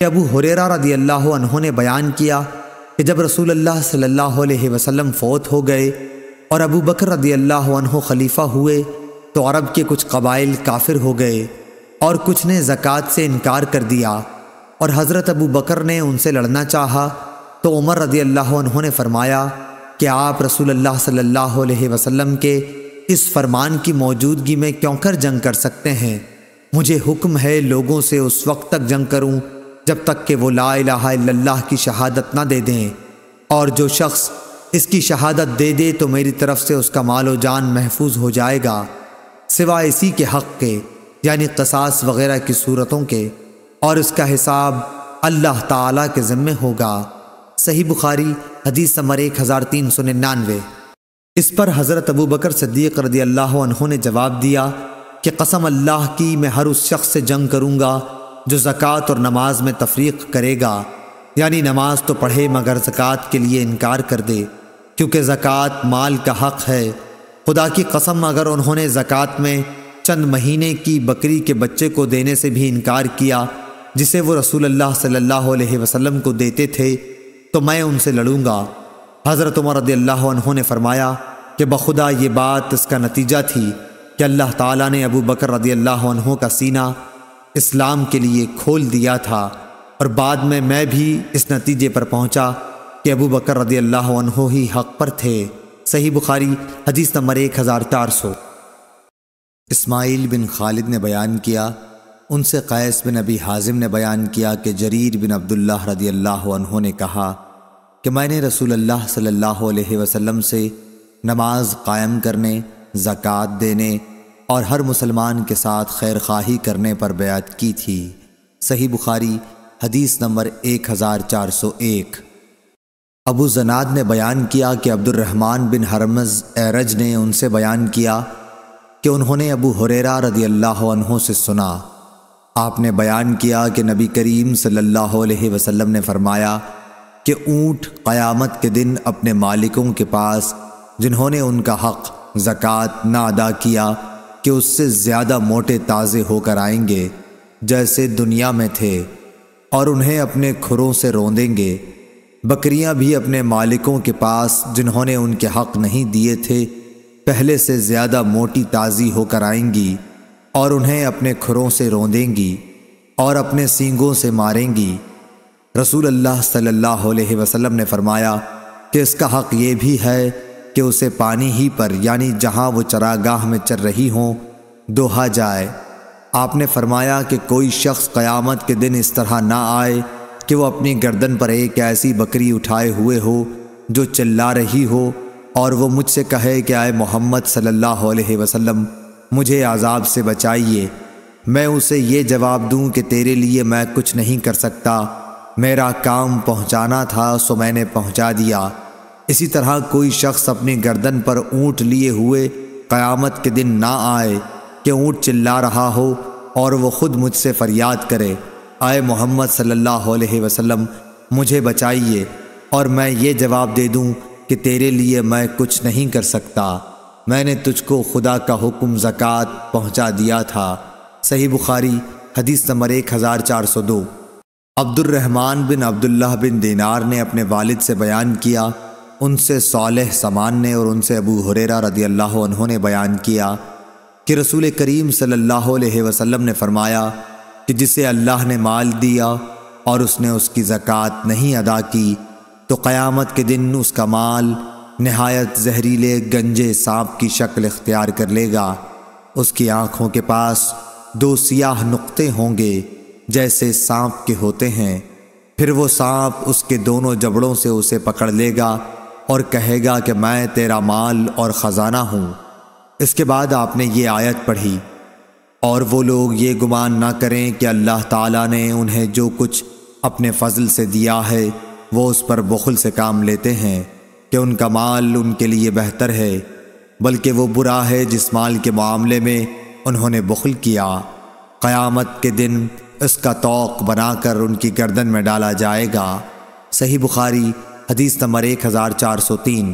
कि अबू हुरेरा रज़ी अल्लाह ने बयान किया कि जब रसूल अल्लाह सल्लल्लाहु अलैहि वसल्लम फ़ौत हो गए और अबू बकर रदी अल्लाह खलीफा हुए तो अरब के कुछ कबाइल काफिर हो गए और कुछ ने ज़क़़त से इनकार कर दिया और हज़रत अबू बकर ने उनसे लड़ना चाहा तो उमर रजी अल्लाह ने फरमाया कि आप रसूल अल्लाह सल्लल्लाहु अलैहि वसल्लम के इस फरमान की मौजूदगी में क्यों कर जंग कर सकते हैं मुझे हुक्म है लोगों से उस वक्त तक जंग करूं जब तक कि वो ला लाला की शहादत ना दे दें और जो शख्स इसकी शहादत दे दे तो मेरी तरफ से उसका मालो जान महफूज हो जाएगा सिवाय इसी के हक़ के यानी कसास वगैरह की सूरतों के और इसका हिसाब अल्लाह ताला के ज़िम्मे होगा सही बुखारी हदीस नंबर एक हज़ार तीन सौ निन्यानवे इस पर हज़रत अबू बकर सदीक रदी अल्लाह ने जवाब दिया कि कसम अल्लाह की मैं हर उस शख्स से जंग करूँगा जो ज़क़़त और नमाज में तफरीक करेगा यानी नमाज तो पढ़े मगर ज़क़़ात के लिए इनकार कर दे क्योंकि ज़क़़त माल का हक़ है खुदा की कसम अगर उन्होंने ज़क़़त में चंद महीने की बकरी के बच्चे को देने से भी इनकार किया जिसे वो रसूल अल्लाह सल्लल्लाहु अलैहि वसल्लम को देते थे तो मैं उनसे लड़ूंगा हज़रत उमर अल्लाह ने फरमाया कि बखुदा ये बात इसका नतीजा थी कि अल्लाह ताला ने अबू बकर रदील्ला का सीना इस्लाम के लिए खोल दिया था और बाद में मैं भी इस नतीजे पर पहुंचा कि अबू बकर रदी अल्लाह ही हक पर थे सही बुखारी हदीस नंबर एक हज़ार चार सौ इसमाइल बिन खालिद ने बयान किया उनसे कैस बिन अबी हाजिम ने बयान किया कि जरीर बिन अब्दुल्ला रदी अल्लाह ने कहा कि मैंने रसूल अल्लाह सल्लल्लाहु अलैहि वसल्लम से नमाज कायम करने ज़क़़त देने और हर मुसलमान के साथ खैर खाही करने पर बयात की थी सही बुखारी हदीस नंबर 1401 अबू जनाद ने बयान किया कि अब्दुलरहमान बिन हरमज एरज ने उनसे बयान किया कि उन्होंने अबू हुरेरा रदी अल्लाह से सुना आपने बयान किया कि नबी करीम सल्लल्लाहु अलैहि वसल्लम ने फरमाया कि ऊँट क़यामत के दिन अपने मालिकों के पास जिन्होंने उनका हक़ ज़क़़त ना अदा किया कि उससे ज़्यादा मोटे ताज़े होकर आएंगे जैसे दुनिया में थे और उन्हें अपने खुरों से रोंदेंगे बकरियां भी अपने मालिकों के पास जिन्होंने उनके हक नहीं दिए थे पहले से ज़्यादा मोटी ताज़ी होकर आएंगी और उन्हें अपने खुरों से रोंदेंगी और अपने सींगों से मारेंगी रसूल अल्लाह सल्लल्लाहु अलैहि वसल्लम ने फरमाया कि इसका हक ये भी है कि उसे पानी ही पर यानी जहाँ वो चरागाह में चर रही हों दोहा जाए आपने फरमाया कि कोई शख्स क़यामत के दिन इस तरह ना आए कि वो अपनी गर्दन पर एक ऐसी बकरी उठाए हुए हो जो चिल्ला रही हो और वो मुझसे कहे कि आए मोहम्मद सल्लल्लाहु अलैहि वसल्लम मुझे आज़ाब से बचाइए मैं उसे ये जवाब दूं कि तेरे लिए मैं कुछ नहीं कर सकता मेरा काम पहुंचाना था सो मैंने पहुंचा दिया इसी तरह कोई शख्स अपनी गर्दन पर ऊँट लिए हुए क़यामत के दिन ना आए कि ऊँट चिल्ला रहा हो और वो ख़ुद मुझसे फ़रियाद करे आए मोहम्मद सल्लल्लाहु अलैहि वसल्लम मुझे बचाइए और मैं ये जवाब दे दूं कि तेरे लिए मैं कुछ नहीं कर सकता मैंने तुझको खुदा का हुक्म ज़क़़त पहुंचा दिया था सही बुखारी हदीस नंबर एक हज़ार चार सौ दो अब्दुलरहमान बिन अब्दुल्ला बिन दिनार ने अपने वालिद से बयान किया उनसे सालह समान ने और उनसे अबू हुरेरा रदी अल्लाह उन्होंने बयान किया कि रसूल करीम सल्लल्लाहु अलैहि वसल्लम ने फरमाया कि जिसे अल्लाह ने माल दिया और उसने उसकी ज़क़़त नहीं अदा की तो क़यामत के दिन उसका माल नहायत जहरीले गंजे सांप की शक्ल इख्तियार कर लेगा उसकी आँखों के पास दो सियाह नुक्ते होंगे जैसे सांप के होते हैं फिर वो सांप उसके दोनों जबड़ों से उसे पकड़ लेगा और कहेगा कि मैं तेरा माल और ख़जाना हूँ इसके बाद आपने ये आयत पढ़ी और वो लोग ये गुमान ना करें कि अल्लाह ताला ने उन्हें जो कुछ अपने फजल से दिया है वो उस पर बखल से काम लेते हैं कि उनका माल उनके लिए बेहतर है बल्कि वो बुरा है जिस माल के मामले में उन्होंने बखुल किया क़यामत के दिन इसका तोक़ बनाकर उनकी गर्दन में डाला जाएगा सही बुखारी हदीस नंबर एक हज़ार चार सौ तीन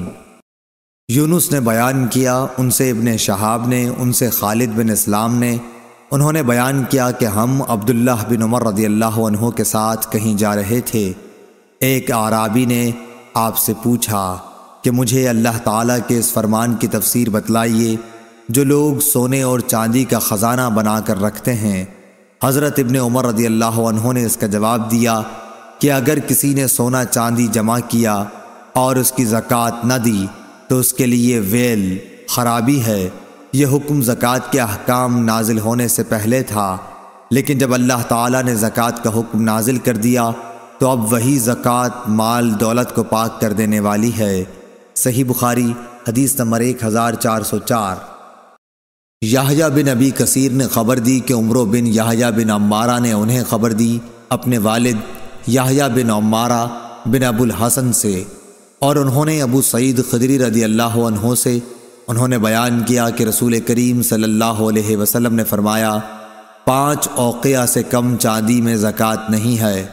यूनुस ने बयान किया उनसे इबन शहाब ने उनसे खालिद बिन इस्लाम ने उन्होंने बयान किया कि हम अब्दुल्ला बिन उमर रदी अल्लाह के साथ कहीं जा रहे थे एक आराबी ने आपसे पूछा कि मुझे अल्लाह ताला के इस फरमान की तफसीर बतलाइए जो लोग सोने और चांदी का ख़जाना बनाकर रखते हैं हज़रत इबन उमर रदी अल्लाह ने इसका जवाब दिया कि अगर किसी ने सोना चांदी जमा किया और उसकी जक़ात न दी तो उसके लिए वेल खराबी है यह हुक्म जक़ात के अहकाम नाजिल होने से पहले था लेकिन जब अल्लाह ताला ने ज़क़ात का हुक्म नाजिल कर दिया तो अब वही जक़ात माल दौलत को पाक कर देने वाली है सही बुखारी हदीस नंबर एक हज़ार चार सौ चार याहया बिन अबी कसीर ने खबर दी कि उम्र बिन याहया बिन अम्बारा ने उन्हें खबर दी अपने वालिद याहिया बिन अम्मारा बिन अबुल हसन से और उन्होंने अबू सईद खदरी रदी अल्लाह से उन्होंने बयान किया कि रसूल करीम सल्लल्लाहु अलैहि वसल्लम ने फरमाया पाँच अवक़िया से कम चांदी में ज़क़़त नहीं है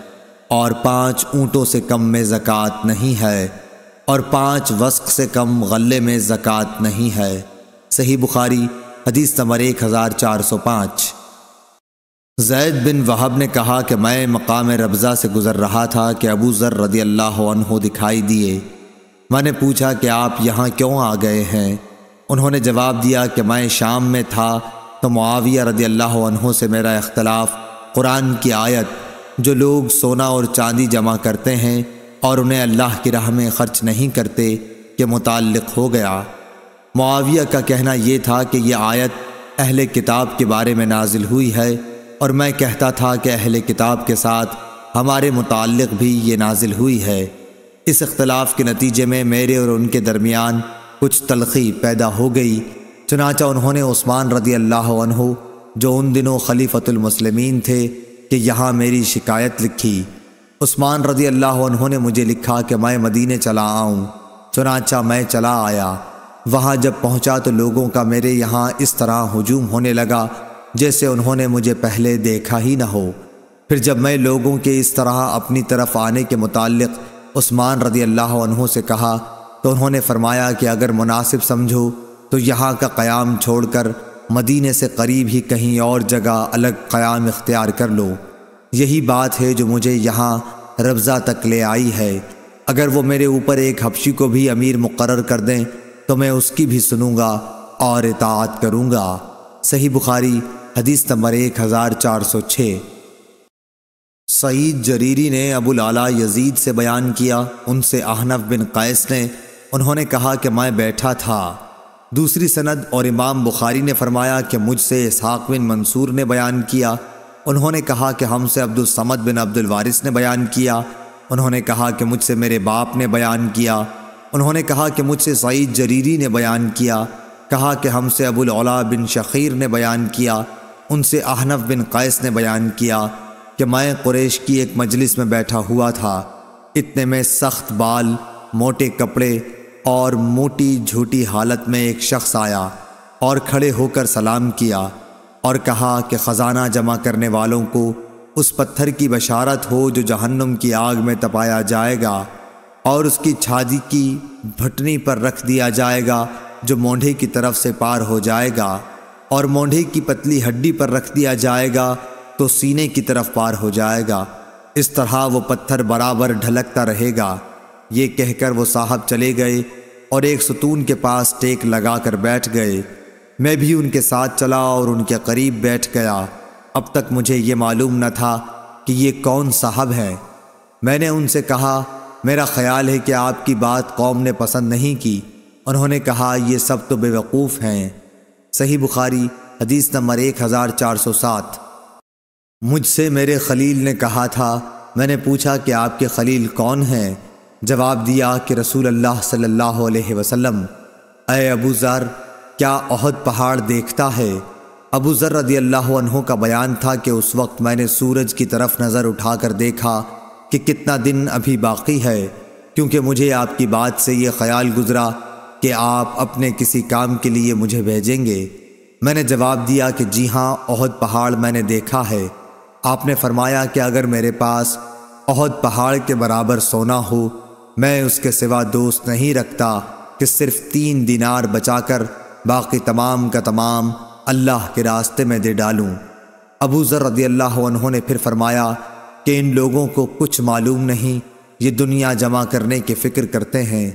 और पाँच ऊँटों से कम में ज़क़़त नहीं है और पाँच वस्क से कम गले में ज़क़़त नहीं है सही बुखारी हदीस नंबर एक हज़ार चार सौ पाँच जैद बिन वहाब ने कहा कि मैं मकाम रबज़ा से गुज़र रहा था कि अबू ज़र रदी अल्लाह दिखाई दिए मैंने पूछा कि आप यहाँ क्यों आ गए हैं उन्होंने जवाब दिया कि मैं शाम में था तो मुआविया रदी अल्लाह से मेरा इख्तलाफ कुरान की आयत जो लोग सोना और चांदी जमा करते हैं और उन्हें अल्लाह की राह में ख़र्च नहीं करते के मुतल हो गया मुआविया का कहना यह था कि यह आयत अहल किताब के बारे में नाजिल हुई है और मैं कहता था कि अहल किताब के साथ हमारे मुतक़ भी ये नाजिल हुई है इस अख्तलाफ के नतीजे में मेरे और उनके दरमियान कुछ तलखी पैदा हो गई चुनाचा उन्होंने उस्मान रदी अल्लाह जो उन दिनों खलीफतमसलमिन थे कि यहाँ मेरी शिकायत लिखी उस्मान रदी अल्लाह ने मुझे लिखा कि मैं मदीने चला आऊँ चुनाचा मैं चला आया वहाँ जब पहुँचा तो लोगों का मेरे यहाँ इस तरह हजूम होने लगा जैसे उन्होंने मुझे पहले देखा ही न हो फिर जब मैं लोगों के इस तरह अपनी तरफ आने के मुतालिक उस्मान रदी अल्लाह से कहा तो उन्होंने फरमाया कि अगर मुनासिब समझो तो यहाँ का क़याम छोड़कर मदीने से करीब ही कहीं और जगह अलग क़याम इख्तियार कर लो यही बात है जो मुझे यहाँ रबज़ा तक ले आई है अगर वो मेरे ऊपर एक हबशी को भी अमीर मुकर कर दें तो मैं उसकी भी सुनूंगा और इतात करूँगा सही बुखारी हदीस नंबर एक हज़ार चार सौ छः सईद जरीरी ने अबुल आला यजीद से बयान किया उनसे आहनफ बिन कैस ने उन्होंने कहा कि मैं बैठा था दूसरी सनद और इमाम बुखारी ने फरमाया कि मुझसे इसहाक बिन मंसूर ने बयान किया उन्होंने कहा कि हमसे अब्दुलसमद बिन अब्दुल वारिस ने बयान किया उन्होंने कहा कि मुझसे मेरे बाप ने बयान किया उन्होंने कहा कि मुझसे सईद जरीरी ने बयान किया कहा कि हमसे अबुल अला बिन शखीर ने बयान किया उनसे आहनफ बिन कैस ने बयान किया कि मैं कुरेश की एक मजलिस में बैठा हुआ था इतने में सख्त बाल मोटे कपड़े और मोटी झूठी हालत में एक शख्स आया और खड़े होकर सलाम किया और कहा कि ख़जाना जमा करने वालों को उस पत्थर की बशारत हो जो जहन्नुम की आग में तपाया जाएगा और उसकी छादी की भटनी पर रख दिया जाएगा जो मोढ़े की तरफ से पार हो जाएगा और मोंढे की पतली हड्डी पर रख दिया जाएगा तो सीने की तरफ पार हो जाएगा इस तरह वो पत्थर बराबर ढलकता रहेगा ये कहकर वो साहब चले गए और एक सतून के पास टेक लगा कर बैठ गए मैं भी उनके साथ चला और उनके करीब बैठ गया अब तक मुझे ये मालूम न था कि ये कौन साहब हैं मैंने उनसे कहा मेरा ख्याल है कि आपकी बात कौम ने पसंद नहीं की उन्होंने कहा ये सब तो बेवकूफ़ हैं सही बुखारी हदीस नंबर एक हज़ार चार सौ सात मुझसे मेरे खलील ने कहा था मैंने पूछा कि आपके खलील कौन हैं जवाब दिया कि रसूल अल्लाह सल्लल्लाहु अलैहि वसल्लम अय अबू ज़र क्या अहद पहाड़ देखता है अबू ज़र रदी अल्लाह का बयान था कि उस वक्त मैंने सूरज की तरफ नज़र उठा कर देखा कि कितना दिन अभी बाकी है क्योंकि मुझे आपकी बात से ये ख्याल गुजरा कि आप अपने किसी काम के लिए मुझे भेजेंगे मैंने जवाब दिया कि जी हाँ अहद पहाड़ मैंने देखा है आपने फरमाया कि अगर मेरे पास अहद पहाड़ के बराबर सोना हो मैं उसके सिवा दोस्त नहीं रखता कि सिर्फ तीन दिनार बचाकर बाकी तमाम का तमाम अल्लाह के रास्ते में दे डालूं अबू जर रदी अल्लाह उन्होंने फिर फरमाया कि इन लोगों को कुछ मालूम नहीं ये दुनिया जमा करने की फ़िक्र करते हैं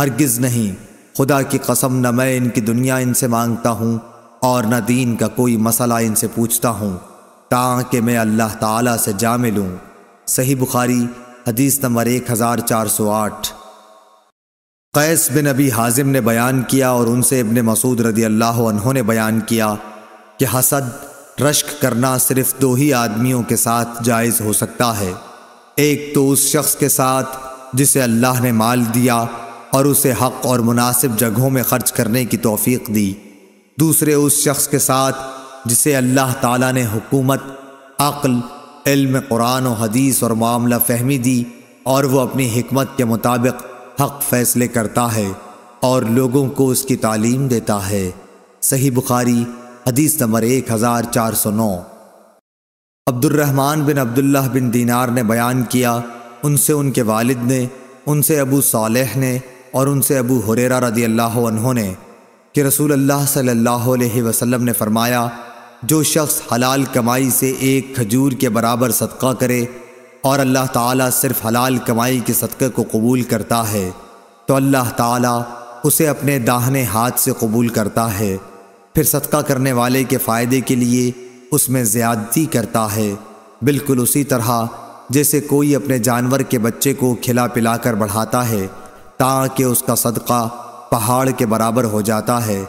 हरगिज़ नहीं खुदा की कसम न मैं इनकी दुनिया इनसे मांगता हूँ और न दीन का कोई मसला इनसे पूछता हूँ ताकि मैं अल्लाह ताला से जा मिलूँ सही बुखारी हदीस नंबर एक हज़ार चार सौ आठ कैस बिन अबी हाजिम ने बयान किया और उनसे इबन मसूद रदी अल्लाह उन्होंने बयान किया कि हसद रश्क करना सिर्फ दो ही आदमियों के साथ जायज़ हो सकता है एक तो उस शख्स के साथ जिसे अल्लाह ने माल दिया और उसे हक और मुनासिब जगहों में खर्च करने की तोफ़ी दी दूसरे उस शख्स के साथ जिसे अल्लाह ताला ने हुकूमत अक्ल इल्म कुरान और हदीस और मामला फहमी दी और वो अपनी हमत के मुताबिक हक फैसले करता है और लोगों को उसकी तालीम देता है सही बुखारी हदीस नंबर एक हज़ार चार सौ नौ अब्दुलरहमान बिन अब्दुल्ला बिन दीनार ने बयान किया उनसे उनके वालिद ने उनसे अबू सालेह ने और उनसे अबू हुरेरा रदी अल्लाह ने कि रसूल अल्लाह सल्लल्लाहु अलैहि वसल्लम ने फरमाया जो शख्स हलाल कमाई से एक खजूर के बराबर सदका करे और अल्लाह ताला सिर्फ हलाल कमाई के सदक़े को कबूल करता है तो अल्लाह ताला उसे अपने दाहने हाथ से कबूल करता है फिर सदका करने वाले के फ़ायदे के लिए उसमें ज़्यादती करता है बिल्कुल उसी तरह जैसे कोई अपने जानवर के बच्चे को खिला पिला कर बढ़ाता है ताकि उसका सदका पहाड़ के बराबर हो जाता है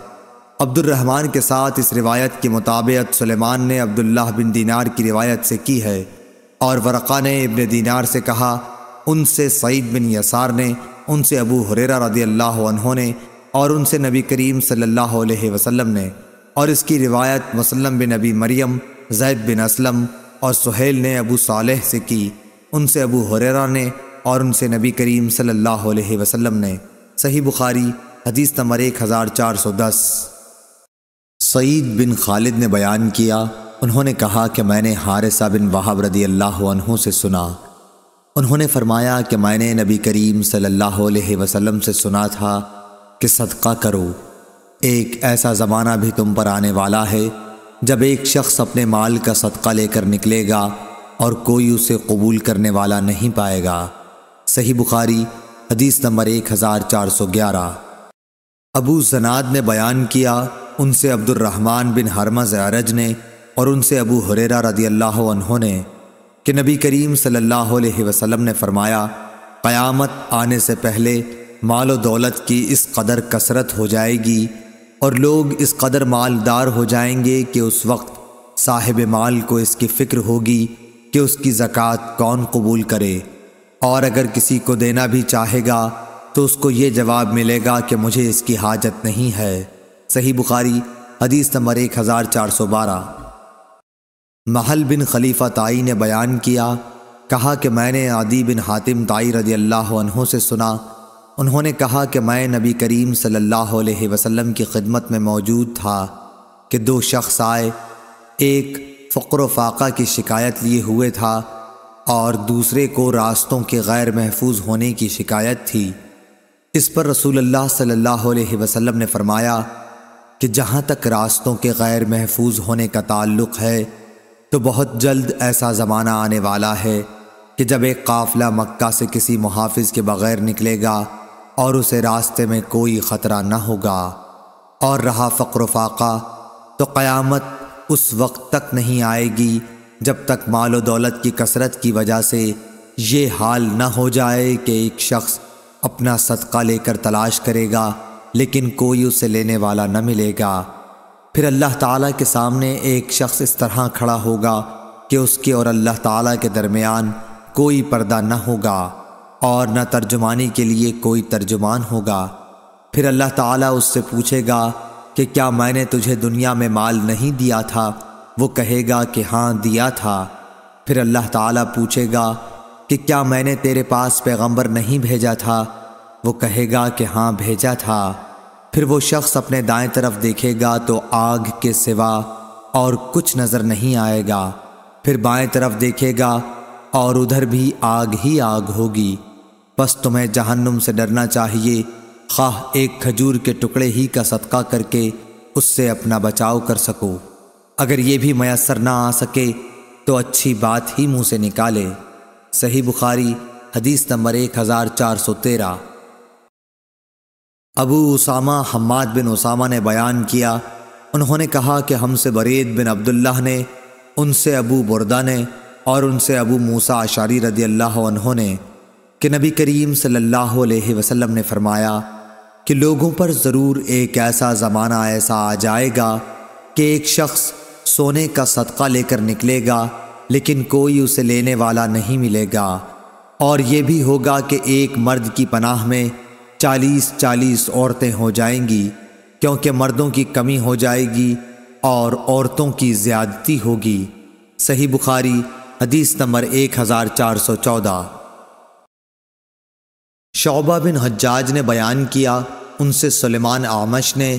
अब्दुलरहमान के साथ इस रिवायत की मुताबियत सुलेमान ने अब्दुल्लाह बिन दीनार की रिवायत से की है और वरक़ा ने इबन दीनार से कहा उनसे सईद बिन यसार ने उनसे अबू हुरेरा रदी अल्लाह ने और उनसे नबी करीम सल्लल्लाहु अलैहि वसल्लम ने और इसकी रिवायत मुसलम बिन नबी मरियम जैद बिन असलम और सुहेल ने अबू सालेह से की उनसे अबू हुरेरा ने और उनसे नबी करीम सल्लल्लाहु अलैहि वसल्लम ने सही बुखारी हदीस नंबर एक हज़ार चार सौ दस सईद बिन खालिद ने बयान किया उन्होंने कहा कि मैंने हारिसा बिन वहाब रदी अल्लाह से सुना उन्होंने फरमाया कि मैंने नबी करीम सल्लल्लाहु अलैहि वसल्लम से सुना था कि सदका करो एक ऐसा ज़माना भी तुम पर आने वाला है जब एक शख्स अपने माल का सदका लेकर निकलेगा और कोई उसे कबूल करने वाला नहीं पाएगा सही बुखारी हदीस नंबर एक हज़ार चार सौ ग्यारह अबू जनाद ने बयान किया उनसे अब्दुलरहमान बिन हरमा जारज ने और उनसे अबू हुरेरा रदी अल्लाह ने कि नबी करीम सल्लल्लाहु अलैहि वसल्लम ने फरमाया क़यामत आने से पहले माल दौलत की इस कदर कसरत हो जाएगी और लोग इस कदर मालदार हो जाएंगे कि उस वक्त साहिब माल को इसकी फ़िक्र होगी कि उसकी ज़क़़त कौन कबूल करे और अगर किसी को देना भी चाहेगा तो उसको ये जवाब मिलेगा कि मुझे इसकी हाजत नहीं है सही बुखारी हदीस नंबर एक हज़ार चार सौ बारह महल बिन खलीफा ताई ने बयान किया कहा कि मैंने आदि बिन हातिम ताई रजी अल्लाह से सुना उन्होंने कहा कि मैं नबी करीम सल्लल्लाहु अलैहि वसल्लम की खिदमत में मौजूद था कि दो शख्स आए एक फ़क्र फाका की शिकायत लिए हुए था और दूसरे को रास्तों के गैर महफूज होने की शिकायत थी इस पर रसूल सल्लल्लाहु अलैहि वसल्लम ने फरमाया कि जहाँ तक रास्तों के गैर महफूज होने का ताल्लुक़ है तो बहुत जल्द ऐसा ज़माना आने वाला है कि जब एक काफ़िला मक्का से किसी मुहाफ़िज़ के बग़ैर निकलेगा और उसे रास्ते में कोई ख़तरा न होगा और रहा फ़क्र फाका तो क़यामत उस वक्त तक नहीं आएगी जब तक माल दौलत की कसरत की वजह से ये हाल न हो जाए कि एक शख्स अपना सदका लेकर तलाश करेगा लेकिन कोई उसे लेने वाला न मिलेगा फिर अल्लाह ताला के सामने एक शख्स इस तरह खड़ा होगा कि उसके और अल्लाह ताला के दरमियान कोई पर्दा न होगा और न तर्जुमानी के लिए कोई तर्जुमान होगा फिर अल्लाह ताला उससे पूछेगा कि क्या मैंने तुझे दुनिया में माल नहीं दिया था वो कहेगा कि हाँ दिया था फिर अल्लाह ताला पूछेगा कि क्या मैंने तेरे पास पैगंबर नहीं भेजा था वो कहेगा कि हाँ भेजा था फिर वो शख्स अपने दाएं तरफ देखेगा तो आग के सिवा और कुछ नज़र नहीं आएगा फिर बाएं तरफ देखेगा और उधर भी आग ही आग होगी बस तुम्हें जहन्नुम से डरना चाहिए खाह एक खजूर के टुकड़े ही का सदका करके उससे अपना बचाव कर सको अगर ये भी मैसर ना आ सके तो अच्छी बात ही मुंह से निकाले सही बुखारी हदीस नंबर एक हज़ार चार सौ तेरह अबू उसामा हम्माद बिन उसामा ने बयान किया उन्होंने कहा कि हमसे बरेद बिन अब्दुल्लाह ने उनसे अबू बुरदा ने और उनसे अबू मूसा आशारी रदी अल्लाह ने कि नबी करीम सल्लल्लाहु अलैहि वसल्लम ने फरमाया कि लोगों पर ज़रूर एक ऐसा ज़माना ऐसा आ जाएगा कि एक शख्स सोने का सदका लेकर निकलेगा लेकिन कोई उसे लेने वाला नहीं मिलेगा और यह भी होगा कि एक मर्द की पनाह में चालीस चालीस औरतें हो जाएंगी क्योंकि मर्दों की कमी हो जाएगी और औरतों की ज़्यादती होगी सही बुखारी हदीस नंबर एक हज़ार चार सौ चौदह शोबा बिन हज्जाज ने बयान किया उनसे सलेमान आमश ने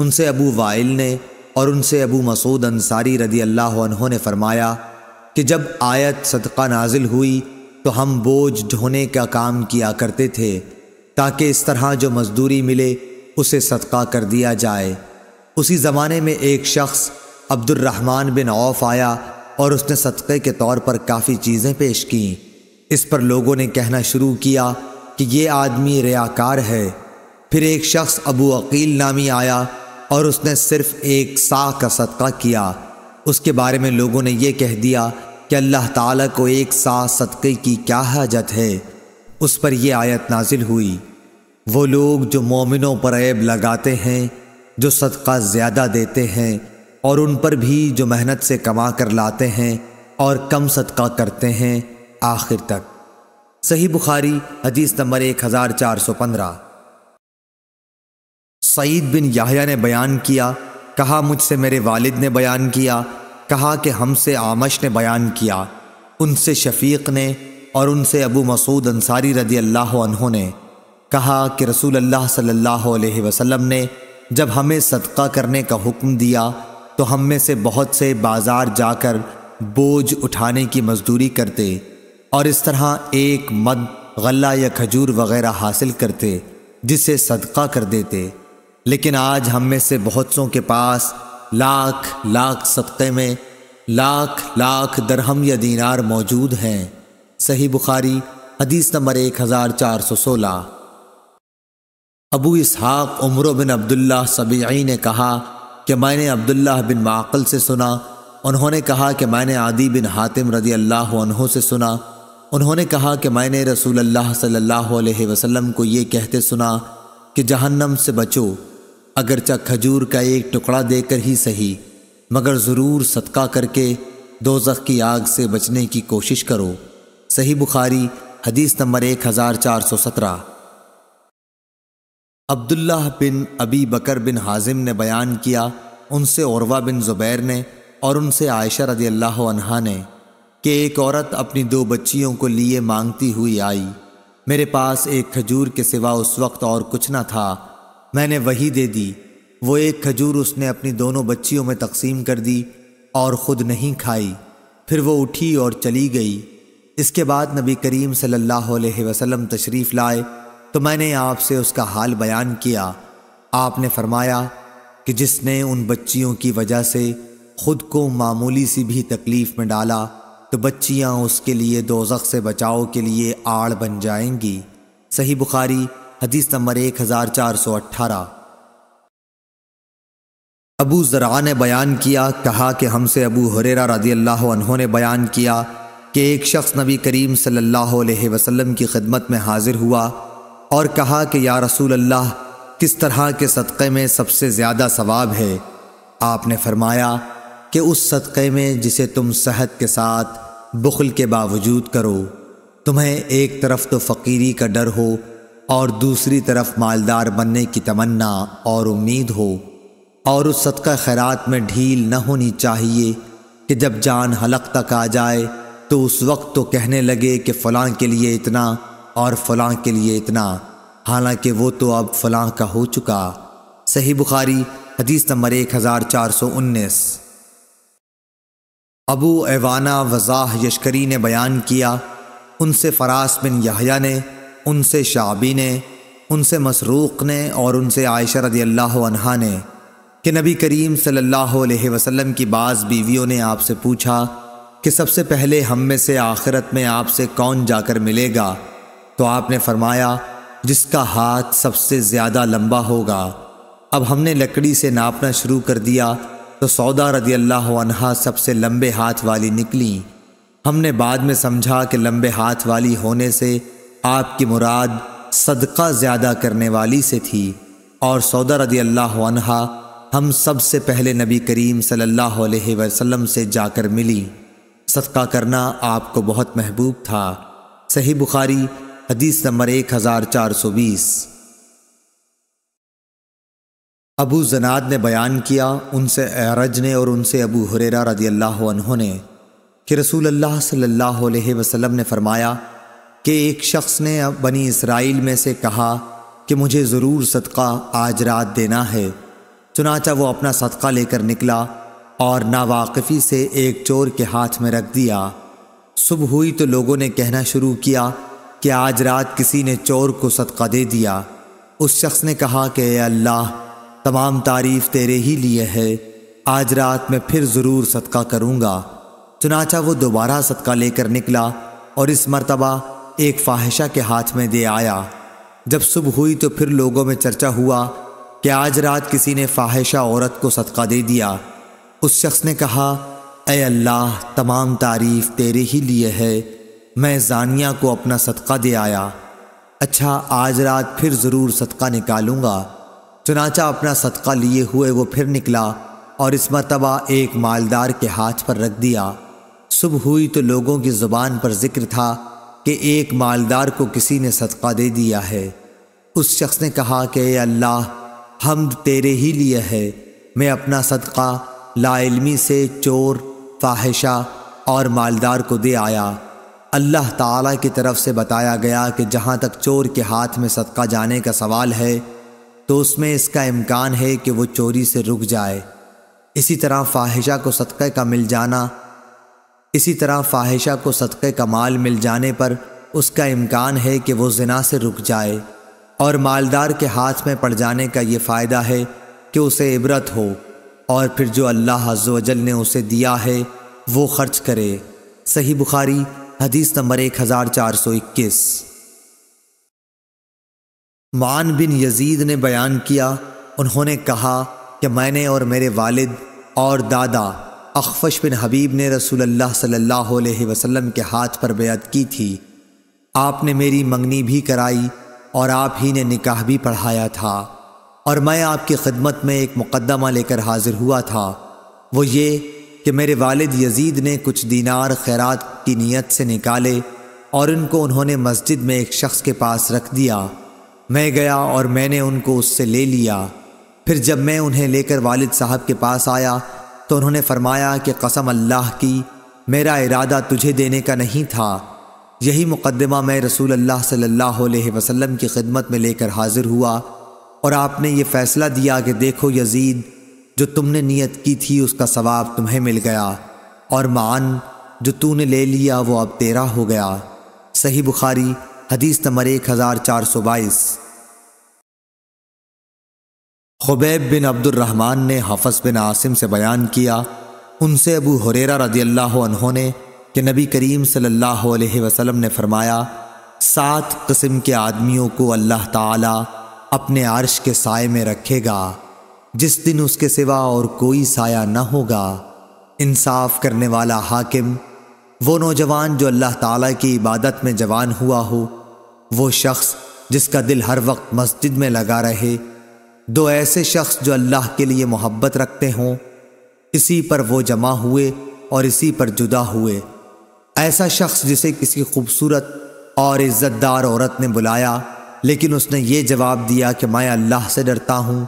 उनसे अबू वाइल ने और उनसे अबू मसूद अंसारी रदी अल्लाह ने फरमाया कि जब आयत सदका नाजिल हुई तो हम बोझ ढोने का काम किया करते थे ताकि इस तरह जो मजदूरी मिले उसे सदका कर दिया जाए उसी ज़माने में एक शख्स अब्दुलरहमान बिन औफ आया और उसने सदक़े के तौर पर काफ़ी चीज़ें पेश कं इस पर लोगों ने कहना शुरू किया कि ये आदमी रयाकार है फिर एक शख्स अबू अकील नामी आया और उसने सिर्फ एक साह का सदका किया उसके बारे में लोगों ने यह कह दिया कि अल्लाह ताला को एक साह सदक़े की क्या हाजत है उस पर यह आयत नाजिल हुई वो लोग जो मोमिनों पर ऐब लगाते हैं जो सदका ज़्यादा देते हैं और उन पर भी जो मेहनत से कमा कर लाते हैं और कम सदका करते हैं आखिर तक सही बुखारी हदीस नंबर एक हज़ार चार सौ पंद्रह सईद बिन याहिया ने बयान किया कहा मुझसे मेरे वालिद ने बयान किया कहा कि हमसे आमश ने बयान किया उनसे शफीक ने और उनसे अबू मसूद अंसारी रदी अल्लाह ने कहा कि रसूल अल्लाह सल्लल्लाहु अलैहि वसल्लम ने जब हमें सदका करने का हुक्म दिया तो हम में से बहुत से बाज़ार जाकर बोझ उठाने की मजदूरी करते और इस तरह एक मद गला या खजूर वगैरह हासिल करते जिसे सदका कर देते लेकिन आज हम में से बहुत सों के पास लाख लाख सबके में लाख लाख दरहम या दीनार मौजूद हैं सही बुखारी हदीस नंबर एक हज़ार चार सौ सोलह अबू इसहाक़ उमर बिन अब्दुल्ला सबई ने कहा कि मैंने अब्दुल्ला बिन माकल से सुना उन्होंने कहा कि मैंने आदि बिन हातिम रज़ी अल्लाह से सुना उन्होंने कहा कि मैंने रसूल अल्लाह सल्लल्लाहु अलैहि वसल्लम को ये कहते सुना कि जहन्नम से बचो अगरचा खजूर का एक टुकड़ा देकर ही सही मगर ज़रूर सदका करके दोजख की आग से बचने की कोशिश करो सही बुखारी हदीस नंबर एक हज़ार चार सौ सत्रह अब्दुल्ला बिन अबी बकर बिन हाजिम ने बयान किया उनसे औरवा बिन ज़ुबैर ने और उनसे आयशा रजी अल्लाह अनहा ने कि एक औरत अपनी दो बच्चियों को लिए मांगती हुई आई मेरे पास एक खजूर के सिवा उस वक्त और कुछ ना था मैंने वही दे दी वो एक खजूर उसने अपनी दोनों बच्चियों में तकसीम कर दी और ख़ुद नहीं खाई फिर वो उठी और चली गई इसके बाद नबी करीम सल्लल्लाहु अलैहि वसल्लम तशरीफ़ लाए तो मैंने आपसे उसका हाल बयान किया आपने फरमाया कि जिसने उन बच्चियों की वजह से खुद को मामूली सी भी तकलीफ़ में डाला तो बच्चियाँ उसके लिए दोजख से बचाव के लिए आड़ बन जाएंगी सही बुखारी हदीस नंबर एक हज़ार चार सौ अट्ठारह अबू ज़रा ने बयान किया कहा कि हमसे अबू हुरेरा रदी अल्लाह ने बयान किया कि एक शख्स नबी करीम सल्लल्लाहु अलैहि वसल्लम की खिदमत में हाजिर हुआ और कहा कि या रसूल अल्लाह किस तरह के सदक़े में सबसे ज़्यादा सवाब है आपने फरमाया कि उस सदक़े में जिसे तुम सेहत के साथ बुखल के बावजूद करो तुम्हें एक तरफ तो फ़कीरी का डर हो और दूसरी तरफ मालदार बनने की तमन्ना और उम्मीद हो और उस सदका खैरात में ढील न होनी चाहिए कि जब जान हलक तक आ जाए तो उस वक्त तो कहने लगे कि फ़लाँ के लिए इतना और फ़लाँ के लिए इतना हालांकि वो तो अब फ़लाँ का हो चुका सही बुखारी हदीस नंबर एक हज़ार चार सौ उन्नीस अबू एवाना वजाह यशकरी ने बयान किया उनसे फरास बिन यहया ने उनसे शाबी ने उनसे मसरूक़ ने और उनसे आयशा रदी अल्लाह ने कि नबी करीम सल्लल्लाहु अलैहि वसल्लम की बाज़ बीवियों ने आपसे पूछा कि सबसे पहले हम में से आखिरत में आपसे कौन जाकर मिलेगा तो आपने फरमाया जिसका हाथ सबसे ज़्यादा लंबा होगा अब हमने लकड़ी से नापना शुरू कर दिया तो सौदा रदी अल्लाह सबसे लंबे हाथ वाली निकली हमने बाद में समझा कि लंबे हाथ वाली होने से आपकी मुराद सदका ज़्यादा करने वाली से थी और सौदा रदी अल्लाह हम सबसे पहले नबी करीम सल्लल्लाहु अलैहि वसल्लम से जाकर मिली सदका करना आपको बहुत महबूब था सही बुखारी हदीस नंबर एक हज़ार चार सौ बीस अबू जनाद ने बयान किया उनसे एरज ने और उनसे अबू हुरेरा रदी अल्लाह ने कि रसूल अल्लाह सल्लल्लाहु अलैहि वसल्लम ने फरमाया कि एक शख्स ने बनी इसराइल में से कहा कि मुझे ज़रूर सदका आज रात देना है चुनाचा वो अपना सदका लेकर निकला और नावाकफ़ी से एक चोर के हाथ में रख दिया सुबह हुई तो लोगों ने कहना शुरू किया कि आज रात किसी ने चोर को सदका दे दिया उस शख्स ने कहा कि अल्लाह तमाम तारीफ़ तेरे ही लिए है आज रात मैं फिर ज़रूर सदका करूँगा चुनाचा वो दोबारा सदका लेकर निकला और इस मरतबा एक फाहिशा के हाथ में दे आया जब सुबह हुई तो फिर लोगों में चर्चा हुआ कि आज रात किसी ने फाहिशा औरत को सदका दे दिया उस शख्स ने कहा ए अल्लाह तमाम तारीफ तेरे ही लिए है मैं जानिया को अपना सदका दे आया अच्छा आज रात फिर ज़रूर सदका निकालूंगा चुनाचा अपना सदका लिए हुए वो फिर निकला और इस मरतबा एक मालदार के हाथ पर रख दिया सुबह हुई तो लोगों की ज़ुबान पर जिक्र था कि एक मालदार को किसी ने सदका दे दिया है उस शख्स ने कहा कि अल्लाह हम तेरे ही लिए है मैं अपना सदका लाइलमी से चोर फाहिशा और मालदार को दे आया अल्लाह ताला की तरफ से बताया गया कि जहाँ तक चोर के हाथ में सदका जाने का सवाल है तो उसमें इसका इम्कान है कि वो चोरी से रुक जाए इसी तरह फाहिशा को सदक़े का मिल जाना इसी तरह फाहिशा को का कमाल मिल जाने पर उसका इम्कान है कि वो जना से रुक जाए और मालदार के हाथ में पड़ जाने का ये फ़ायदा है कि उसे इबरत हो और फिर जो अल्लाह हजल ने उसे दिया है वो खर्च करे सही बुखारी हदीस नंबर एक हज़ार चार सौ इक्कीस मान बिन यजीद ने बयान किया उन्होंने कहा कि मैंने और मेरे वालिद और दादा अखफश बिन हबीब ने रसूल अल्लाह सल्लल्लाहु अलैहि वसल्लम के हाथ पर बेत की थी आपने मेरी मंगनी भी कराई और आप ही ने निकाह भी पढ़ाया था और मैं आपकी खिदमत में एक मुकदमा लेकर हाजिर हुआ था वो ये कि मेरे वालिद यजीद ने कुछ दीनार खैरात की नीयत से निकाले और उनको उन्होंने मस्जिद में एक शख्स के पास रख दिया मैं गया और मैंने उनको उससे ले लिया फिर जब मैं उन्हें लेकर वालिद साहब के पास आया तो उन्होंने फरमाया कि कसम अल्लाह की मेरा इरादा तुझे देने का नहीं था यही मुकदमा मैं रसूल अल्लाह सल्लल्लाहु अलैहि वसल्लम की खिदमत में लेकर हाजिर हुआ और आपने ये फ़ैसला दिया कि देखो यजीद जो तुमने नियत की थी उसका सवाब तुम्हें मिल गया और मान जो तूने ले लिया वो अब तेरा हो गया सही बुखारी हदीस नंबर एक हज़ार चार सौ बाईस खुबैब बिन अब्दुलरहमान ने हफस बिन आसिम से बयान किया उनसे अबू हुरेरा रदी अल्लाह ने कि नबी करीम सल्लल्लाहु अलैहि वसल्लम ने फरमाया सात कस्म के आदमियों को अल्लाह ताला अपने आर्श के साय में रखेगा जिस दिन उसके सिवा और कोई साया न होगा इंसाफ करने वाला हाकिम वो नौजवान जो अल्लाह ताला की इबादत में जवान हुआ हो वो शख्स जिसका दिल हर वक्त मस्जिद में लगा रहे दो ऐसे शख्स जो अल्लाह के लिए मोहब्बत रखते हों इसी पर वो जमा हुए और इसी पर जुदा हुए ऐसा शख्स जिसे किसी खूबसूरत और इज़्ज़तदार औरत ने बुलाया लेकिन उसने ये जवाब दिया कि मैं अल्लाह से डरता हूँ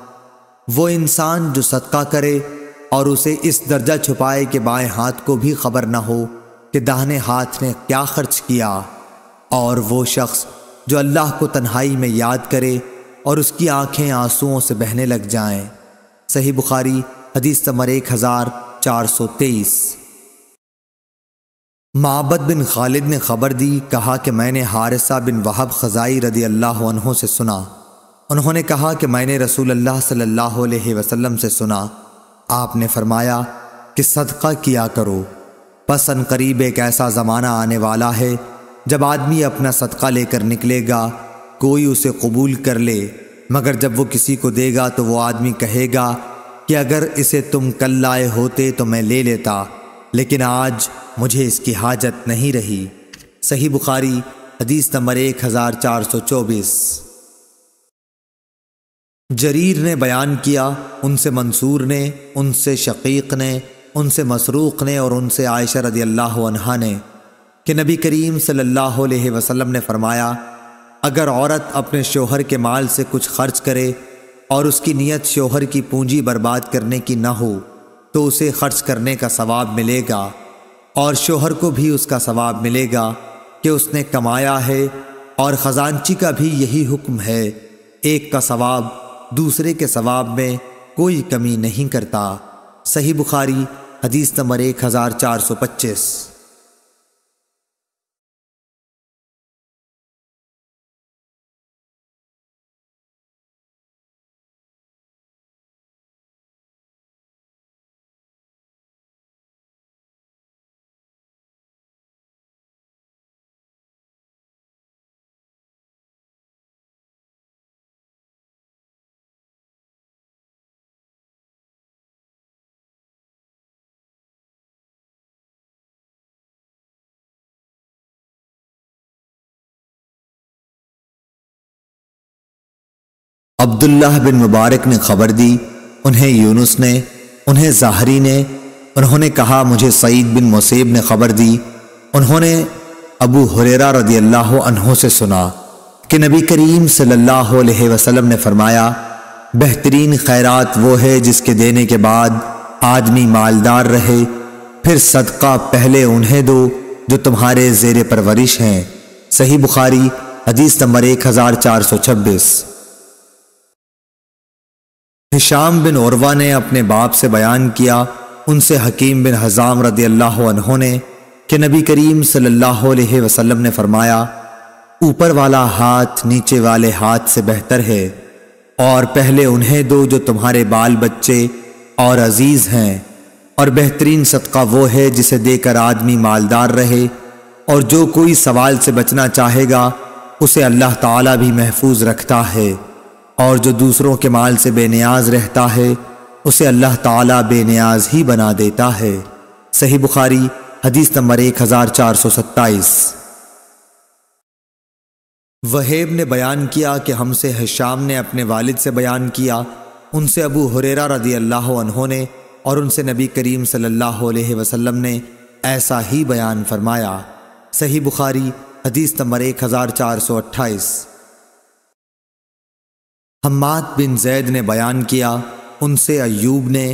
वो इंसान जो सदका करे और उसे इस दर्जा छुपाए कि बाएं हाथ को भी खबर ना हो कि दाहने हाथ ने क्या खर्च किया और वो शख्स जो अल्लाह को तन्हाई में याद करे और उसकी आंखें आंसुओं से बहने लग जाएं। सही बुखारी हदीस नंबर एक हज़ार चार सौ तेईस महाबद बिन खालिद ने खबर दी कहा कि मैंने हारिसा बिन वहब खजाई रदी अल्लाह अनहों से सुना उन्होंने कहा कि मैंने रसूल अल्लाह सल्लल्लाहु अलैहि वसल्लम से सुना आपने फरमाया कि सदका किया करो बस करीब एक ऐसा ज़माना आने वाला है जब आदमी अपना सदका लेकर निकलेगा कोई उसे कबूल कर ले मगर जब वो किसी को देगा तो वो आदमी कहेगा कि अगर इसे तुम कल लाए होते तो मैं ले लेता लेकिन आज मुझे इसकी हाजत नहीं रही सही बुखारी हदीस नंबर एक हज़ार चार सौ चौबीस जरीर ने बयान किया उनसे मंसूर ने उनसे शकीक ने उनसे मसरूक़ ने और उनसे आयशा रदी अल्लाह ने कि नबी करीम सल्लल्लाहु अलैहि वसल्लम ने फरमाया अगर औरत अपने शोहर के माल से कुछ खर्च करे और उसकी नीयत शोहर की पूंजी बर्बाद करने की ना हो तो उसे खर्च करने का सवाब मिलेगा और शोहर को भी उसका सवाब मिलेगा कि उसने कमाया है और ख़जानची का भी यही हुक्म है एक का सवाब दूसरे के सवाब में कोई कमी नहीं करता सही बुखारी हदीस नंबर एक हज़ार चार सौ पच्चीस अब्दुल्लाह बिन मुबारक ने खबर दी उन्हें यूनुस ने उन्हें ज़ाहरी ने उन्होंने कहा मुझे सईद बिन मुसीब ने खबर दी उन्होंने अबू हुरेरा रदी अल्लाह अनहों से सुना कि नबी करीम सल्लल्लाहु अलैहि वसल्लम ने फरमाया बेहतरीन खैरात वो है जिसके देने के बाद आदमी मालदार रहे फिर सदका पहले उन्हें दो जो तुम्हारे जेर परवरिश हैं सही बुखारी हदीस नंबर एक हज़ार चार सौ छब्बीस हिशाम बिन औरवा ने अपने बाप से बयान किया उनसे हकीम बिन हज़ाम रदी अल्लाह ने कि नबी करीम सल्लल्लाहु अलैहि वसल्लम ने फरमाया ऊपर वाला हाथ नीचे वाले हाथ से बेहतर है और पहले उन्हें दो जो तुम्हारे बाल बच्चे और अजीज़ हैं और बेहतरीन सदका वो है जिसे देकर आदमी मालदार रहे और जो कोई सवाल से बचना चाहेगा उसे अल्लाह ताला भी महफूज रखता है और जो दूसरों के माल से बेनियाज रहता है उसे अल्लाह ताला बेनियाज ही बना देता है सही बुखारी हदीस नंबर एक हजार चार सौ सत्ताईस वहेब ने बयान किया कि हमसे हशाम ने अपने वालिद से बयान किया उनसे अबू हुरेरा रदी अल्लाह उन्होंने और उनसे नबी करीम सल्लल्लाहु अलैहि वसल्लम ने ऐसा ही बयान फरमाया सही बुखारी हदीस नंबर एक हजार चार सौ अट्ठाईस हम्माद बिन जैद ने बयान किया उनसे अयूब ने